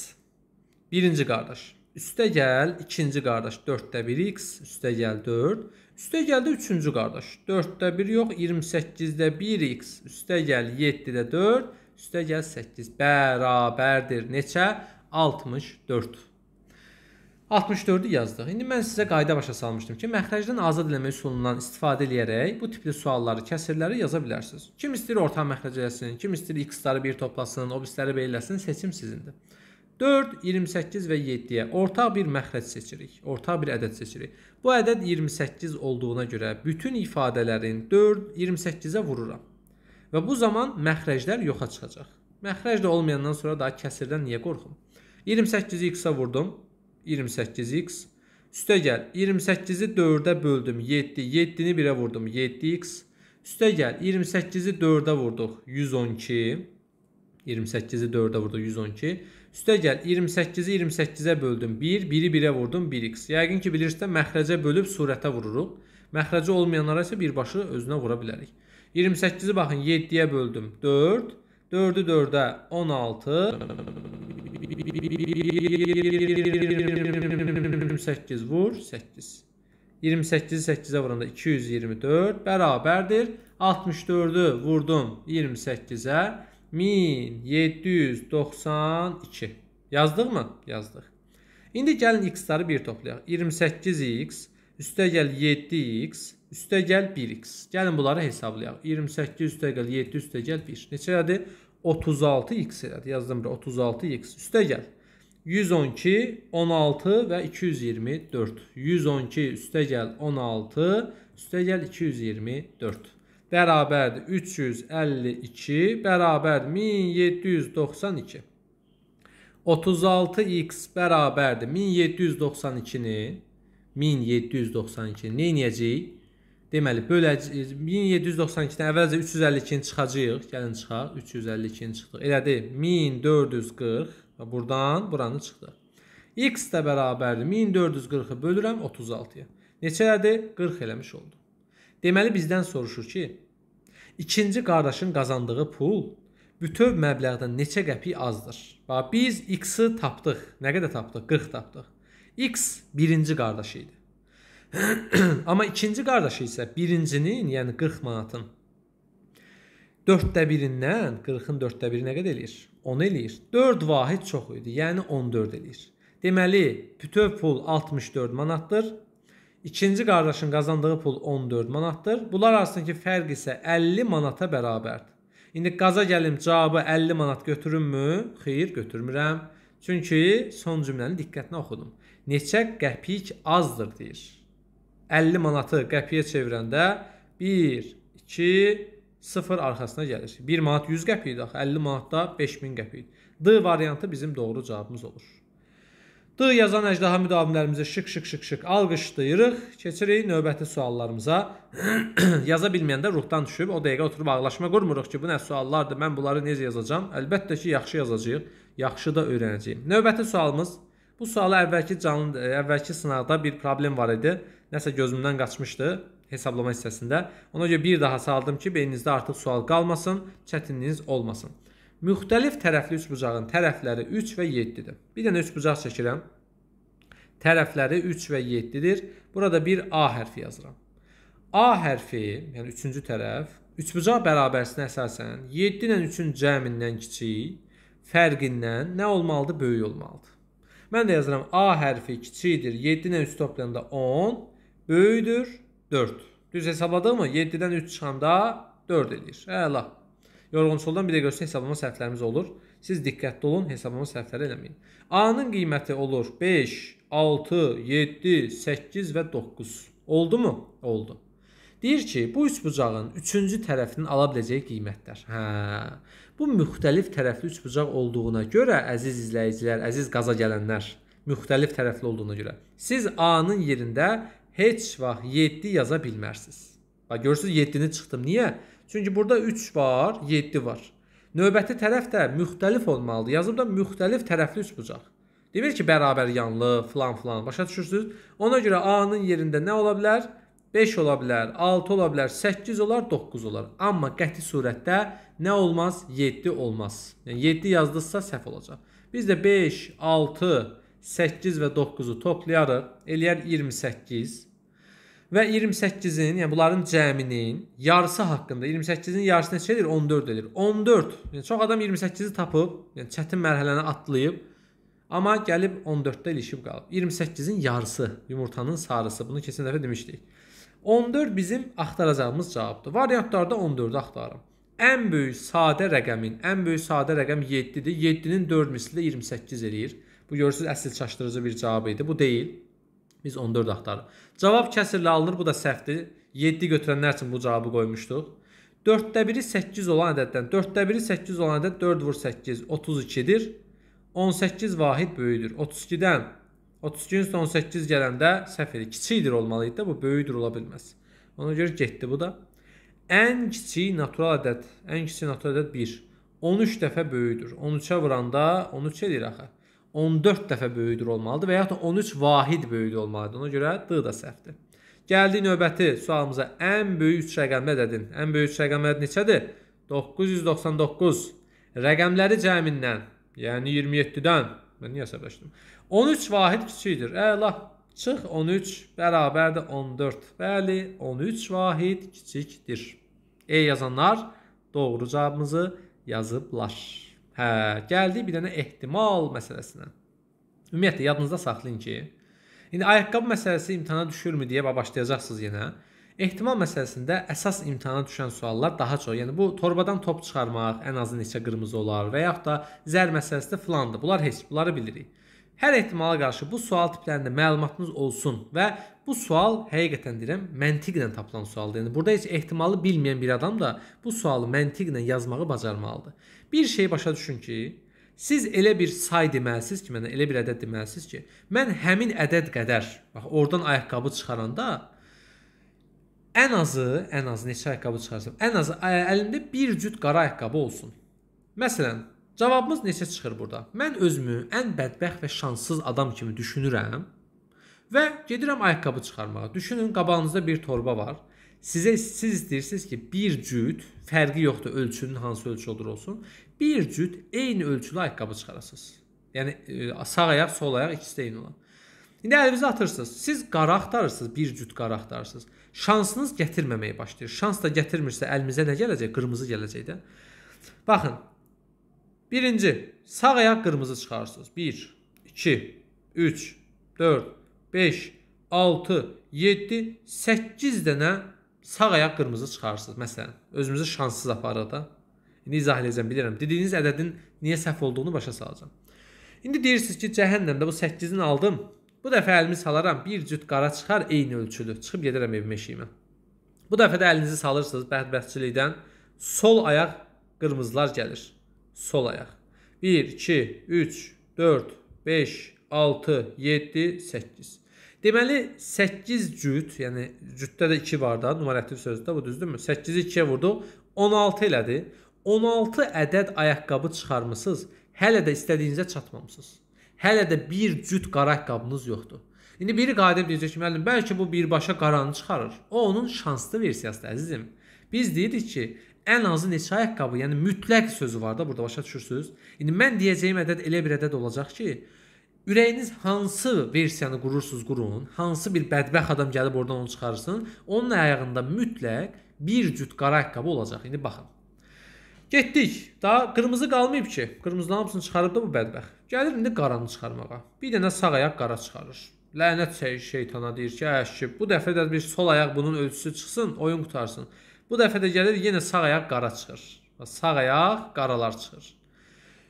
Birinci qardaş. Üstə gəl ikinci qardaş 4-də 1x, üstə gəl 4. Üstə gəldi 3-cü qardaş. 4-də 1 yox, 28-də 1x. Üstə gəl 7-də 4, üstə gəl 8 bərabərdir neçə? 64. 64-ü yazdıq. İndi mən sizə qayda başa salmışdım ki, məxrəcdən azad eləmə üsulundan istifadə eləyərək bu tipli sualları, kəsirləri yaza bilərsiniz. Kim istəyir orta məxrəcə eləsin, kim istəyir x-ları bir toplasın, o birləri belə eləsin, seçim sizindir. 4, 28 və 7-yə ortaq bir məxrəc seçirik. Ortaq bir ədəd seçirik. Bu ədəd 28 olduğuna görə bütün ifadələrin 4, 28-ə vururam. Və bu zaman məxrəclər yoxa çıxacaq. Məxrəc də olmayandan sonra daha kəsirdən niyə qorxum? 28-i x-ə vurdum. 28x. Üstə gəl. 28-i 4-ə böldüm. 7. 7-ni 1-ə vurdum. 7x. Üstə gəl. 28-i 4-ə vurduq. 112. 28-i 4-ə vurduq. 112. Üstə gəl 28-i 28-ə böldüm 1, 1-i 1-ə vurdum 1x. Yəqin ki bilirsinizsə məxrəcə bölüb surətə vururuq. Məxrəcə olmayanlara isə birbaşa özünə vura bilərik. 28-i baxın 7-yə böldüm 4, 4-ü 4-ə 16 28 vur 8. 28-i 8-ə vuranda 224 bərabərdir. 64-ü vurdum 28-ə. 1792. Yazdıq mı? Yazdıq. İndi gəlin x-ləri bir toplayaq. 28x üstə gəl 7x üstə gəl 1x. Gəlin bunları hesablayaq. 28 üstə gəl 7 üstə gəl 1. Neçə elədi? 36x elədi. Yazdım bura 36x üstə gəl. 112, 16 və 224. 112 üstə gəl 16, üstə gəl 224 bərabərdir 352 bərabər 1792. 36x bərabərdir 1792-ni 1792 nə edəcəyik? Deməli böləcəyik 1792-dən əvvəlcə 352-ni çıxacağıq. Gəlin çıxaq 352-ni çıxdıq. Elədi 1440 və burdan buranı çıxdı. X də bərabərdir 1440-ı bölürəm 36-ya. Neçələdir? 40 eləmiş oldu. Deməli bizdən soruşur ki, ikinci qardaşın qazandığı pul bütöv məbləğdən neçə qəpik azdır? Bax biz x-i tapdıq. Nə qədər tapdıq? 40 tapdıq. x birinci qardaşı idi. Amma ikinci qardaşı isə birincinin, yəni 40 manatın 4də 1-dən 40-ın 4də 1-i nə qədər eləyir? 10 eləyir. 4 vahid çox idi, yəni 14 eləyir. Deməli, bütöv pul 64 manatdır. İkinci qardaşın qazandığı pul 14 manatdır. Bunlar arasındakı fərq isə 50 manata bərabərdir. İndi qaza gəlim cavabı 50 manat götürürmü? Xeyr, götürmürəm. Çünki son cümləni diqqətlə oxudum. Neçə qəpik azdır deyir. 50 manatı qəpiyə çevirəndə 1, 2, 0 arxasına gəlir. 1 manat 100 qəpikdir axı. 50 manatda 5000 qəpik. D variantı bizim doğru cavabımız olur. D yazan əjdaha müdavimələrimizi şık şık şık şık alqışlayırıq. Keçirik növbəti suallarımıza. Yaza bilməyəndə ruhdan düşüb o dəqiqə oturub ağlaşma qurmuruq ki, bu nə suallardır, mən bunları necə yazacağam? Əlbəttə ki, yaxşı yazacağıq, yaxşı da öyrənəcəyik. Növbəti sualımız Bu sualı əvvəlki canlı e, əvvəlki sınaqda bir problem var idi. Nəsə gözümdən qaçmışdı hesablama hissəsində. Ona görə bir daha saldım ki, beyninizdə artıq sual qalmasın, çətinliyiniz olmasın. Müxtəlif tərəfli üçbucağın tərəfləri 3 və 7-dir. Bir dənə üçbucaq çəkirəm. Tərəfləri 3 və 7-dir. Burada bir A hərfi yazıram. A hərfi, yəni üçüncü tərəf, üçbucaq bərabərisinə əsasən 7 ilə 3-ün cəmindən kiçik, fərqindən nə olmalıdır? Böyük olmalıdır. Mən də yazıram A hərfi kiçikdir. 7 ilə 3 toplayanda 10, böyüdür 4. Düz hesabladıq mı? 7-dən 3 çıxanda 4 eləyir. Əla. Yorğunçuluqdan bir də görsə hesablama səhvlərimiz olur. Siz diqqətli olun, hesablama səhvləri eləməyin. A-nın qiyməti olur 5, 6, 7, 8 və 9. Oldu mu? Oldu. Deyir ki, bu üçbucağın üçüncü tərəfinin ala biləcəyi qiymətlər. Hə. Bu müxtəlif tərəfli üçbucaq olduğuna görə əziz izləyicilər, əziz qaza gələnlər, müxtəlif tərəfli olduğuna görə siz A-nın yerində heç vaxt 7 yaza bilmərsiniz. Bax görürsüz 7-ni çıxdım. Niyə? Çünki burada 3 var, 7 var. Növbəti tərəf də müxtəlif olmalıdır. Yazıb da müxtəlif tərəfli üçbucaq. Demir ki, bərabər yanlı, filan filan. Başa düşürsünüz? Ona görə A-nın yerində nə ola bilər? 5 ola bilər, 6 ola bilər, 8 olar, 9 olar. Amma qəti surətdə nə olmaz? 7 olmaz. Yəni 7 yazdıqsa səhv olacaq. Biz də 5, 6, 8 və 9-u toplayarıq. Eləyər 28 və 28-in, yəni bunların cəminin yarısı haqqında 28-in yarısı neçə edir? 14 edir. 14. Yəni çox adam 28-i tapıb, yəni çətin mərhələni atlayıb, amma gəlib 14-də ilişib qalıb. 28-in yarısı yumurtanın sarısı. Bunu keçən dəfə demişdik. 14 bizim axtaracağımız cavabdır. Variantlarda 14-ü axtarıram. Ən böyük sadə rəqəmin, ən böyük sadə rəqəm 7-dir. 7-nin 4 misli də 28 eləyir. Bu görürsüz əsl çaşdırıcı bir cavab idi. Bu deyil. Biz 14 axtarırıq. Cavab kəsirlə alınır. Bu da səhvdir. 7 götürənlər üçün bu cavabı qoymuşduq. 4-də 1-i 8 olan ədəddən. 4-də 1-i 8 olan ədəd 4 vur 8 32-dir. 18 vahid böyüdür. 32-dən 32-nin üstə 18 gələndə səhv edir. Kiçikdir olmalı idi də bu böyüdür ola bilməz. Ona görə getdi bu da. Ən kiçik natural ədəd, ən kiçik natural ədəd 1. 13 dəfə böyüdür. 13-ə vuranda 13 edir axı. 14 dəfə böyüdür olmalıdır və yaxud da 13 vahid böyüdür olmalıdır. Ona görə D da səhvdir. Gəldik növbəti sualımıza. Ən böyük 3 rəqəmli ədədin. Ən böyük 3 rəqəmli ədəd neçədir? 999. Rəqəmləri cəmindən, yəni 27-dən, mən niyə hesablaşdım? 13 vahid kiçikdir. Əla, çıx 13 bərabərdir 14. Bəli, 13 vahid kiçikdir. E yazanlar doğru cavabımızı yazıblar. Hə, gəldik bir dənə ehtimal məsələsinə. Ümumiyyətlə yadınızda saxlayın ki, indi ayaqqabı məsələsi imtahana düşürmü deyə başlayacaqsınız yenə. Ehtimal məsələsində əsas imtahana düşən suallar daha çox, yəni bu torbadan top çıxarmaq ən azı neçə qırmızı olar və yaxud da zər məsələsi də filandır. Bunlar heç, bunları bilirik. Hər ehtimala qarşı bu sual tiplərində məlumatınız olsun və bu sual həqiqətən deyirəm məntiqlə tapılan sualdır. Yəni burada heç ehtimalı bilməyən bir adam da bu sualı məntiqlə yazmağı bacarmalıdır. Bir şey başa düşün ki, siz elə bir say deməlisiniz ki, məndən elə bir ədəd deməlisiniz ki, mən həmin ədəd qədər, bax oradan ayaqqabı çıxaranda ən azı, ən azı neçə ayaqqabı çıxarsam, ən azı əlimdə bir cüt qara ayaqqabı olsun. Məsələn, cavabımız neçə çıxır burada? Mən özümü ən bədbəxt və şanssız adam kimi düşünürəm və gedirəm ayaqqabı çıxarmağa. Düşünün, qabağınızda bir torba var. Sizə siz istəyirsiniz ki, bir cüt, fərqi yoxdur ölçünün hansı ölçü olur olsun, bir cüt eyni ölçülü ayaqqabı çıxarasınız. Yəni e, sağ ayaq, sol ayaq ikisi də eyni olan. İndi əlinizi atırsınız. Siz qara axtarırsınız, bir cüt qara axtarırsınız. Şansınız gətirməməyə başlayır. Şans da gətirmirsə əlimizə nə gələcək? Qırmızı gələcək də. Baxın. Birinci, sağ ayaq qırmızı çıxarırsınız. 1, 2, 3, 4, 5, 6, 7, 8 dənə sağ ayaq qırmızı çıxarırsınız. Məsələn, özümüzü şanssız aparırıq da. İndi izah edəcəm, bilirəm. Dediyiniz ədədin niyə səhv olduğunu başa salacağam. İndi deyirsiniz ki, cəhənnəmdə bu 8-ini aldım. Bu dəfə əlimi salaram, bir cüt qara çıxar, eyni ölçülü. Çıxıb gedirəm evimə eşiyimə. Bu dəfə də əlinizi salırsınız bədbəxtçilikdən. Sol ayaq qırmızılar gəlir. Sol ayaq. 1 2 3 4 5 6 7 8 Deməli 8 cüt, yəni cütdə də 2 var da, numerativ sözdə bu düzdürmü? 8-i 2-yə vurduq, 16 elədi. 16 ədəd ayaqqabı çıxarmısınız, hələ də istədiyinizə çatmamısınız. Hələ də bir cüt qara ayaqqabınız yoxdur. İndi biri qayıdıb deyəcək ki, müəllim, bəlkə bu birbaşa qaranı çıxarır. O onun şanslı versiyasıdır, əzizim. Biz deyirik ki, ən azı neçə ayaqqabı, yəni mütləq sözü var da burada başa düşürsüz. İndi mən deyəcəyim ədəd elə bir ədəd olacaq ki, Ürəyiniz hansı versiyanı qurursunuz qurun, hansı bir bədbəxt adam gəlib oradan onu çıxarsın, onun ayağında mütləq bir cüt qara ayaqqabı olacaq. İndi baxın. Getdik. Daha qırmızı qalmayıb ki. Qırmızıların hamısını çıxarıb da bu bədbəxt. Gəlir indi qaranı çıxarmağa. Bir dənə sağ ayaq qara çıxarır. Lənət şey, şeytana deyir ki, əş ki, bu dəfə də bir sol ayaq bunun ölçüsü çıxsın, oyun qutarsın. Bu dəfə də gəlir yenə sağ ayaq qara çıxır. Sağ ayaq qaralar çıxır.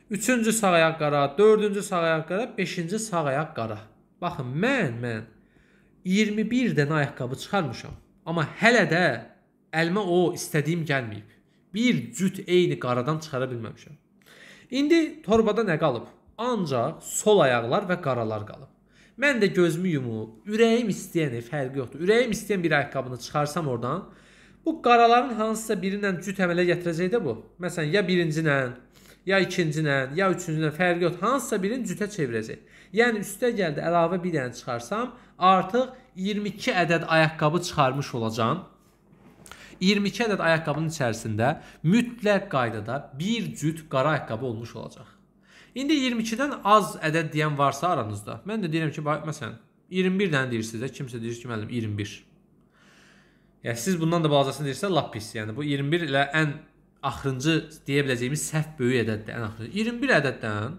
Üçüncü sağ ayaq qara, dördüncü sağ ayaq qara, beşinci sağ ayaq qara. Baxın, mən, mən 21 dənə ayaqqabı çıxarmışam. Amma hələ də əlmə o istədiyim gəlməyib. Bir cüt eyni qaradan çıxara bilməmişəm. İndi torbada nə qalıb? Ancaq sol ayaqlar və qaralar qalıb. Mən də gözümü yumub, ürəyim istəyəni, fərqi yoxdur. Ürəyim istəyən bir ayaqqabını çıxarsam oradan, bu qaraların hansısa biri ilə cüt əmələ gətirəcək də bu. Məsələn, ya birinci ilə, ya ikinclə, ya üçüncünə fərqi yox, hansısa birini cütə çevirəcək. Yəni üstə gəldi əlavə bir dənə çıxarsam, artıq 22 ədəd ayaqqabı çıxarmış olacağam. 22 ədəd ayaqqabının içərisində mütləq qaydada bir cüt qara ayaqqabı olmuş olacaq. İndi 22-dən az ədəd deyən varsa aranızda, mən də deyirəm ki, məsələn 21 dənə deyirsiniz də, kimsə deyir ki, müəllim 21. Yəni siz bundan da balacasını deyirsə, lap pis. Yəni bu 21 ilə ən axırıncı deyə biləcəyimiz səhv böyük ədəddir, ən axırıncı. 21 ədəddən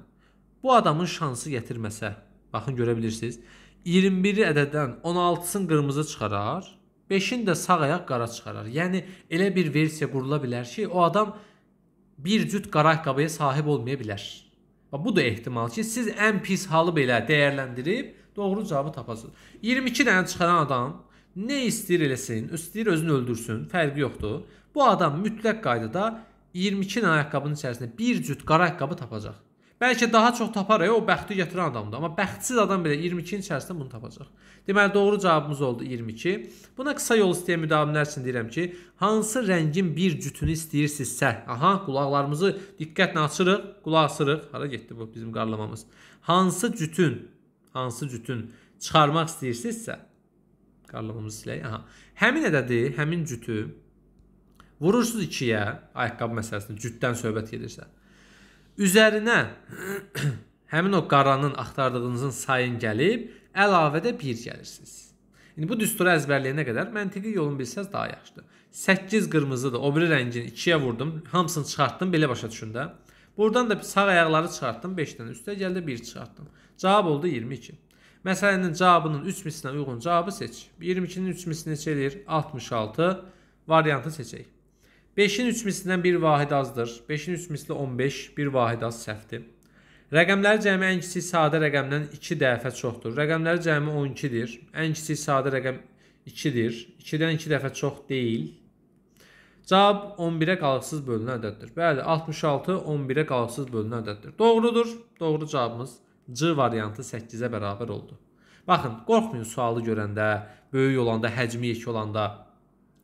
bu adamın şansı gətirməsə, baxın görə bilirsiniz. 21 ədəddən 16-sını qırmızı çıxarar, 5-in də sağ ayaq qara çıxarar. Yəni elə bir versiya qurula bilər ki, o adam bir cüt qara ayaqqabıya sahib olmaya bilər. Və bu da ehtimal ki, siz ən pis halı belə dəyərləndirib doğru cavabı tapasınız. 22 dənə çıxaran adam nə istəyir eləsin, istəyir özünü öldürsün, fərqi yoxdur. Bu adam mütləq qaydada 22 növ ayaqqabının içərisində bir cüt qara ayaqqabı tapacaq. Bəlkə daha çox tapar, e, o bəxti gətirən adamdır, amma bəxtsiz adam belə 22-nin içərisində bunu tapacaq. Deməli doğru cavabımız oldu 22. Buna qısa yol istəyən müdavimlər üçün deyirəm ki, hansı rəngin bir cütünü istəyirsinizsə, aha, qulaqlarımızı diqqətlə açırıq, qulaq asırıq. Hara getdi bu bizim qarlamamız? Hansı cütün, hansı cütün çıxarmaq istəyirsinizsə, qarlamamızı silək, aha. Həmin ədədi, həmin cütü Vurursunuz ikiyə, ayaqqabı məsələsində cütdən söhbət gedirsə. Üzərinə həmin o qaranın axtardığınızın sayın gəlib, əlavədə 1 gəlirsiniz. İndi bu düsturu əzbərləyənə qədər məntiqi yolunu bilsəz daha yaxşıdır. 8 qırmızıdır. O biri rəngini 2-yə vurdum, hamısını çıxartdım, belə başa düşün də. Buradan da sağ ayaqları çıxartdım 5 dənə, üstə gəldi 1 çıxartdım. Cavab oldu 22. Məsələnin cavabının 3 mislinə uyğun cavabı seç. 22-nin 3 mislini neçə eləyir? 66 variantı seçək. 5-in 3 mislindən bir vahid azdır. 5-in 3 misli 15, bir vahid az səhvdir. Rəqəmləri cəmi ən kiçik sadə rəqəmdən 2 dəfə çoxdur. Rəqəmləri cəmi 12-dir. Ən kiçik sadə rəqəm 2-dir. 2-dən 2 dəfə çox deyil. Cavab 11-ə qalıqsız bölünən ədəddir. Bəli, 66 11-ə qalıqsız bölünən ədəddir. Doğrudur. Doğru cavabımız C variantı 8-ə bərabər oldu. Baxın, qorxmayın sualı görəndə, böyük olanda, həcmi 2 olanda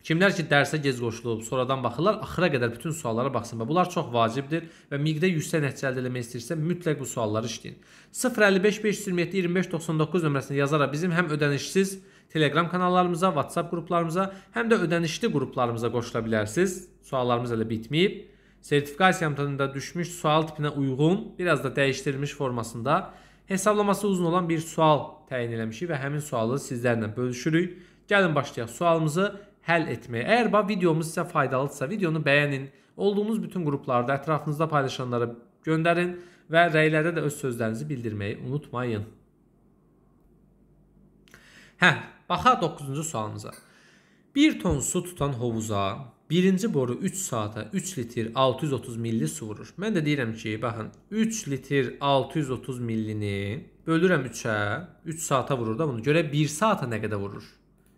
Kimlər ki dərsə gec qoşulub, sonradan baxırlar, axıra qədər bütün suallara baxsın. Bunlar çox vacibdir və miqdə yüksək nəticə əldə etmək istəyirsə, mütləq bu sualları işləyin. 055 527 25 99 nömrəsini yazaraq bizim həm ödənişsiz Telegram kanallarımıza, WhatsApp qruplarımıza, həm də ödənişli qruplarımıza qoşula bilərsiniz. Suallarımız hələ bitməyib. Sertifikasiya imtahanında düşmüş sual tipinə uyğun, biraz da dəyişdirilmiş formasında hesablaması uzun olan bir sual təyin eləmişik və həmin sualı sizlərlə bölüşürük. Gəlin başlayaq sualımızı həll etməyə. Əgər bax videomuz sizə faydalıdırsa, videonu bəyənin, olduğunuz bütün qruplarda, ətrafınızda paylaşanlara göndərin və rəylərdə də öz sözlərinizi bildirməyi unutmayın. Hə, baxaq 9-cu sualımıza. 1 ton su tutan hovuza birinci boru 3 saata 3 litr 630 milli su vurur. Mən də deyirəm ki, baxın, 3 litr 630 millini bölürəm 3-ə, 3 saata vurur da bunu. Görə 1 saata nə qədər vurur?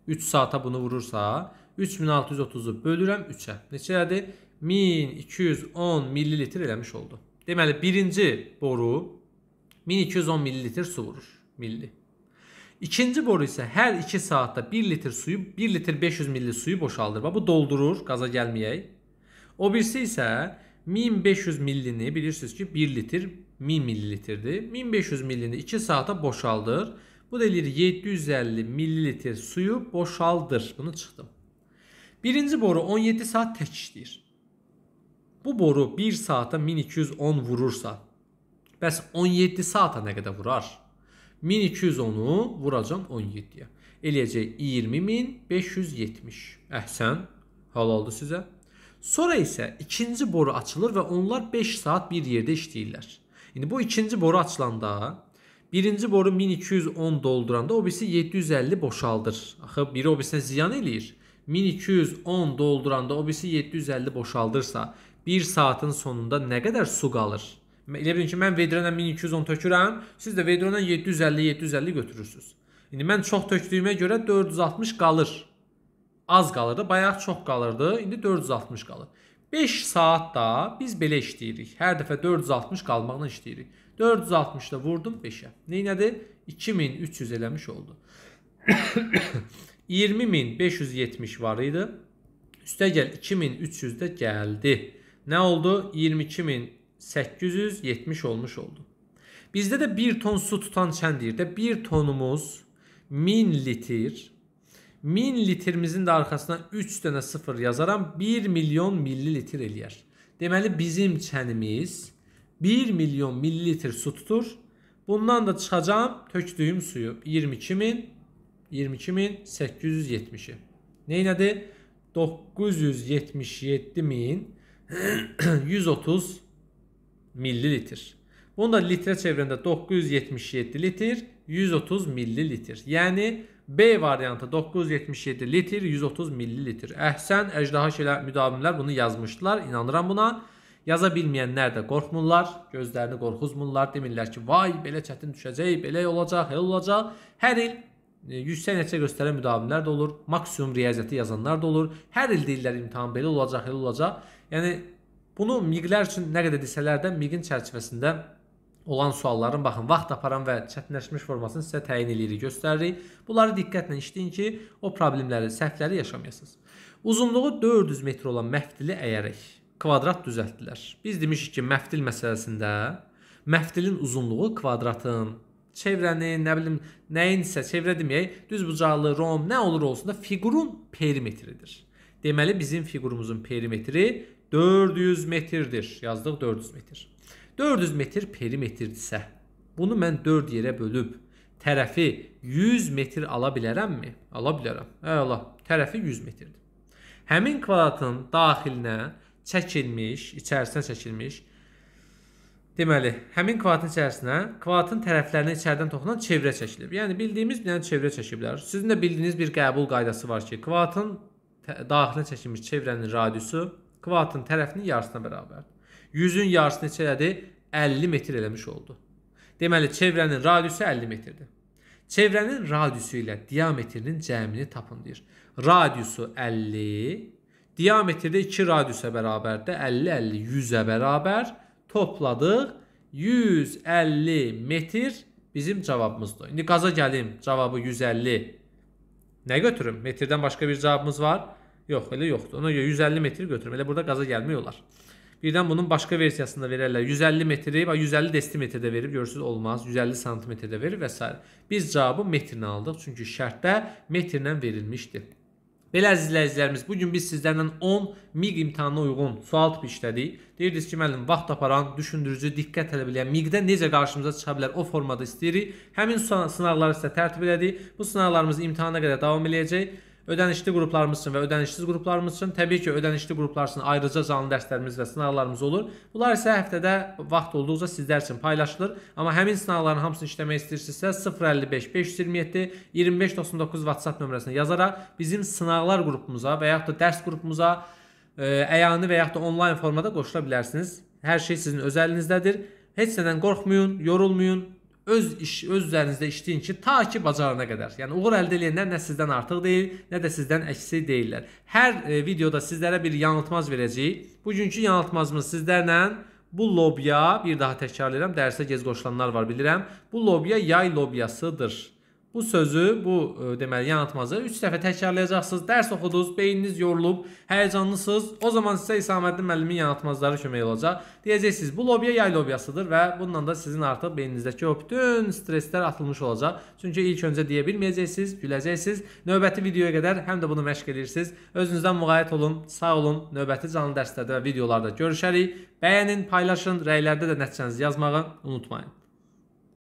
3 saata bunu vurursa 3630'u bölürəm 3'e ə Neçədir? 1210 millilitr eləmiş oldu. Deməli birinci boru 1210 millilitr su vurur. Milli. İkinci boru isə hər 2 saatda 1 litr suyu, 1 litr 500 milli suyu boşaldır. bu doldurur qaza gəlməyək. O birisi isə 1500 millini bilirsiniz ki 1 litr 1000 millilitrdir. 1500 millini 2 saata boşaldır. Bu da deyir 750 millilitr suyu boşaldır. Bunu çıxdım. Birinci boru 17 saat tək işləyir. Bu boru 1 saata 1210 vurursa, bəs 17 saata nə qədər vurar? 1210-u vuracam 17-yə. Eləyəcək 20570. Əhsən, hal oldu sizə. Sonra isə ikinci boru açılır və onlar 5 saat bir yerdə işləyirlər. İndi bu ikinci boru açılanda Birinci boru 1210 dolduranda o birisi 750 boşaldır. Axı biri o birisinə ziyan eləyir. 1210 dolduranda o birisi 750 boşaldırsa, 1 saatın sonunda nə qədər su qalır? Elə bilin ki, mən vedrədən 1210 tökürəm, siz də vedrədən 750-750 götürürsüz. İndi mən çox tökdüyümə görə 460 qalır. Az qalırdı, bayaq çox qalırdı, indi 460 qalır. 5 saat da biz belə işləyirik. Hər dəfə 460 qalmaqla işləyirik. 460-da vurdum 5-ə. Neynədi? 2300 eləmiş oldu. 20570 var idi. Üstəgəl 2300-də gəldi. Nə oldu? 22870 olmuş oldu. Bizdə də 1 ton su tutan çəndirdə 1 tonumuz 1000 litr. 1000 litrimizin də arxasına 3 dənə 0 yazaram 1 milyon millilitr eləyər. Deməli bizim çənimiz 1 milyon mililitre su tutur. Bundan da çıxacağım tökdüyüm suyu 22000 22870-i. Neylədir? 977130 millilitr. Bunu da litrə çevirəndə 977 litr, 130 millilitr. Yani B variantı 977 litr, 130 millilitr. Əhsən, ecdaha şeyler müdavimler bunu yazmışdılar. İnanıram buna. Yaza bilməyənlər də qorxmurlar, gözlərini qorxuzmurlar, demirlər ki, vay, belə çətin düşəcək, belə olacaq, elə olacaq. Hər il e, yüksək nəticə göstərən müdavimlər də olur, maksimum riyaziyyəti yazanlar da olur. Hər il deyirlər imtahan belə olacaq, elə olacaq. Yəni bunu miqlər üçün nə qədər desələr də miqin çərçivəsində olan sualların baxın vaxt aparan və çətinləşmiş formasını sizə təyin eləyirik, göstəririk. Bunları diqqətlə işləyin ki, o problemləri, səhvləri yaşamayasınız. Uzunluğu 400 metr olan məfdili əyərək kvadrat düzəltdilər. Biz demişik ki, məftil məsələsində məftilin uzunluğu kvadratın çevrənin, nə bilim, nəyinsə çevrə deməyək, düz bucaqlı rom nə olur olsun da fiqurun perimetridir. Deməli bizim fiqurumuzun perimetri 400 metrdir. Yazdıq 400 metr. 400 metr perimetrdirsə, bunu mən 4 yerə bölüb tərəfi 100 metr ala bilərəmmi? Ala bilərəm. Əla, hə, tərəfi 100 metrdir. Həmin kvadratın daxilinə çəkilmiş, içərisinə çəkilmiş. Deməli, həmin kvadratın içərisinə kvadratın tərəflərinə içəridən toxunan çevrə çəkilib. Yəni bildiyimiz bir dənə çevrə çəkiblər. Sizin də bildiyiniz bir qəbul qaydası var ki, kvadratın daxilinə çəkilmiş çevrənin radiusu kvadratın tərəfinin yarısına bərabərdir. 100-ün yarısı neçə elədi? 50 metr eləmiş oldu. Deməli, çevrənin radiusu 50 metrdir. Çevrənin radiusu ilə diametrinin cəmini tapın deyir. Radiusu 50, Diametri də 2 radiusə bərabərdir. 50-50 100-ə bərabər topladıq. 150 metr bizim cavabımızdır. İndi qaza gəlim. Cavabı 150. Nə götürüm? Metrdən başqa bir cavabımız var? Yox, elə yoxdur. Ona görə 150 metri götürüm. Elə burada qaza gəlmək olar. Birdən bunun başqa versiyasında verərlər. 150 metri, 150 desimetrdə verib, görürsüz olmaz. 150 santimetrdə verib və s. Biz cavabı metrlə aldıq. Çünki şərtdə metrlə verilmişdir. Belə əziz izləyicilərimiz, bu gün biz sizlərlə 10 MIQ imtahanına uyğun sual tipi işlədik. Deyirdiniz ki, müəllim, vaxt aparan, düşündürücü, diqqət tələb edən MIQ-də necə qarşımıza çıxa bilər o formada istəyirik. Həmin sınaqları sizə tərtib elədik. Bu sınaqlarımız imtahana qədər davam eləyəcək ödənişli qruplarımız üçün və ödənişsiz qruplarımız üçün təbii ki, ödənişli qruplar üçün ayrıca canlı dərslərimiz və sınaqlarımız olur. Bunlar isə həftədə vaxt olduqca sizlər üçün paylaşılır. Amma həmin sınaqların hamısını işləmək istəyirsinizsə 055 527 2599 WhatsApp nömrəsinə yazaraq bizim sınaqlar qrupumuza və yaxud da dərs qrupumuza e, əyani və yaxud da onlayn formada qoşula bilərsiniz. Hər şey sizin öz əlinizdədir. Heç nədən qorxmayın, yorulmayın öz iş öz üzərinizdə işləyin ki, ta ki bacarana qədər. Yəni uğur əldə edənlər nə sizdən artıq deyil, nə də sizdən əksik deyillər. Hər e, videoda sizlərə bir yanıltmaz verəcəyik. Bugünkü yanıltmazımız sizlərlə bu lobya, bir daha təkrarlayıram, dərsə gec qoşulanlar var bilirəm. Bu lobya yay lobyasıdır. Bu sözü, bu e, deməli yanıtmazı 3 dəfə təkrarlayacaqsınız. Dərs oxudunuz, beyniniz yorulub, həyəcanlısınız. O zaman sizə İsaməddin müəllimin yanıtmazları kömək olacaq. Deyəcəksiniz, bu lobiya yay lobiyasıdır və bununla da sizin artıq beyninizdəki o bütün stresslər atılmış olacaq. Çünki ilk öncə deyə bilməyəcəksiniz, güləcəksiniz. Növbəti videoya qədər həm də bunu məşq edirsiniz. Özünüzdən müğayət olun, sağ olun. Növbəti canlı dərslərdə və videolarda görüşərik. Bəyənin, paylaşın, rəylərdə də nəticənizi yazmağı unutmayın.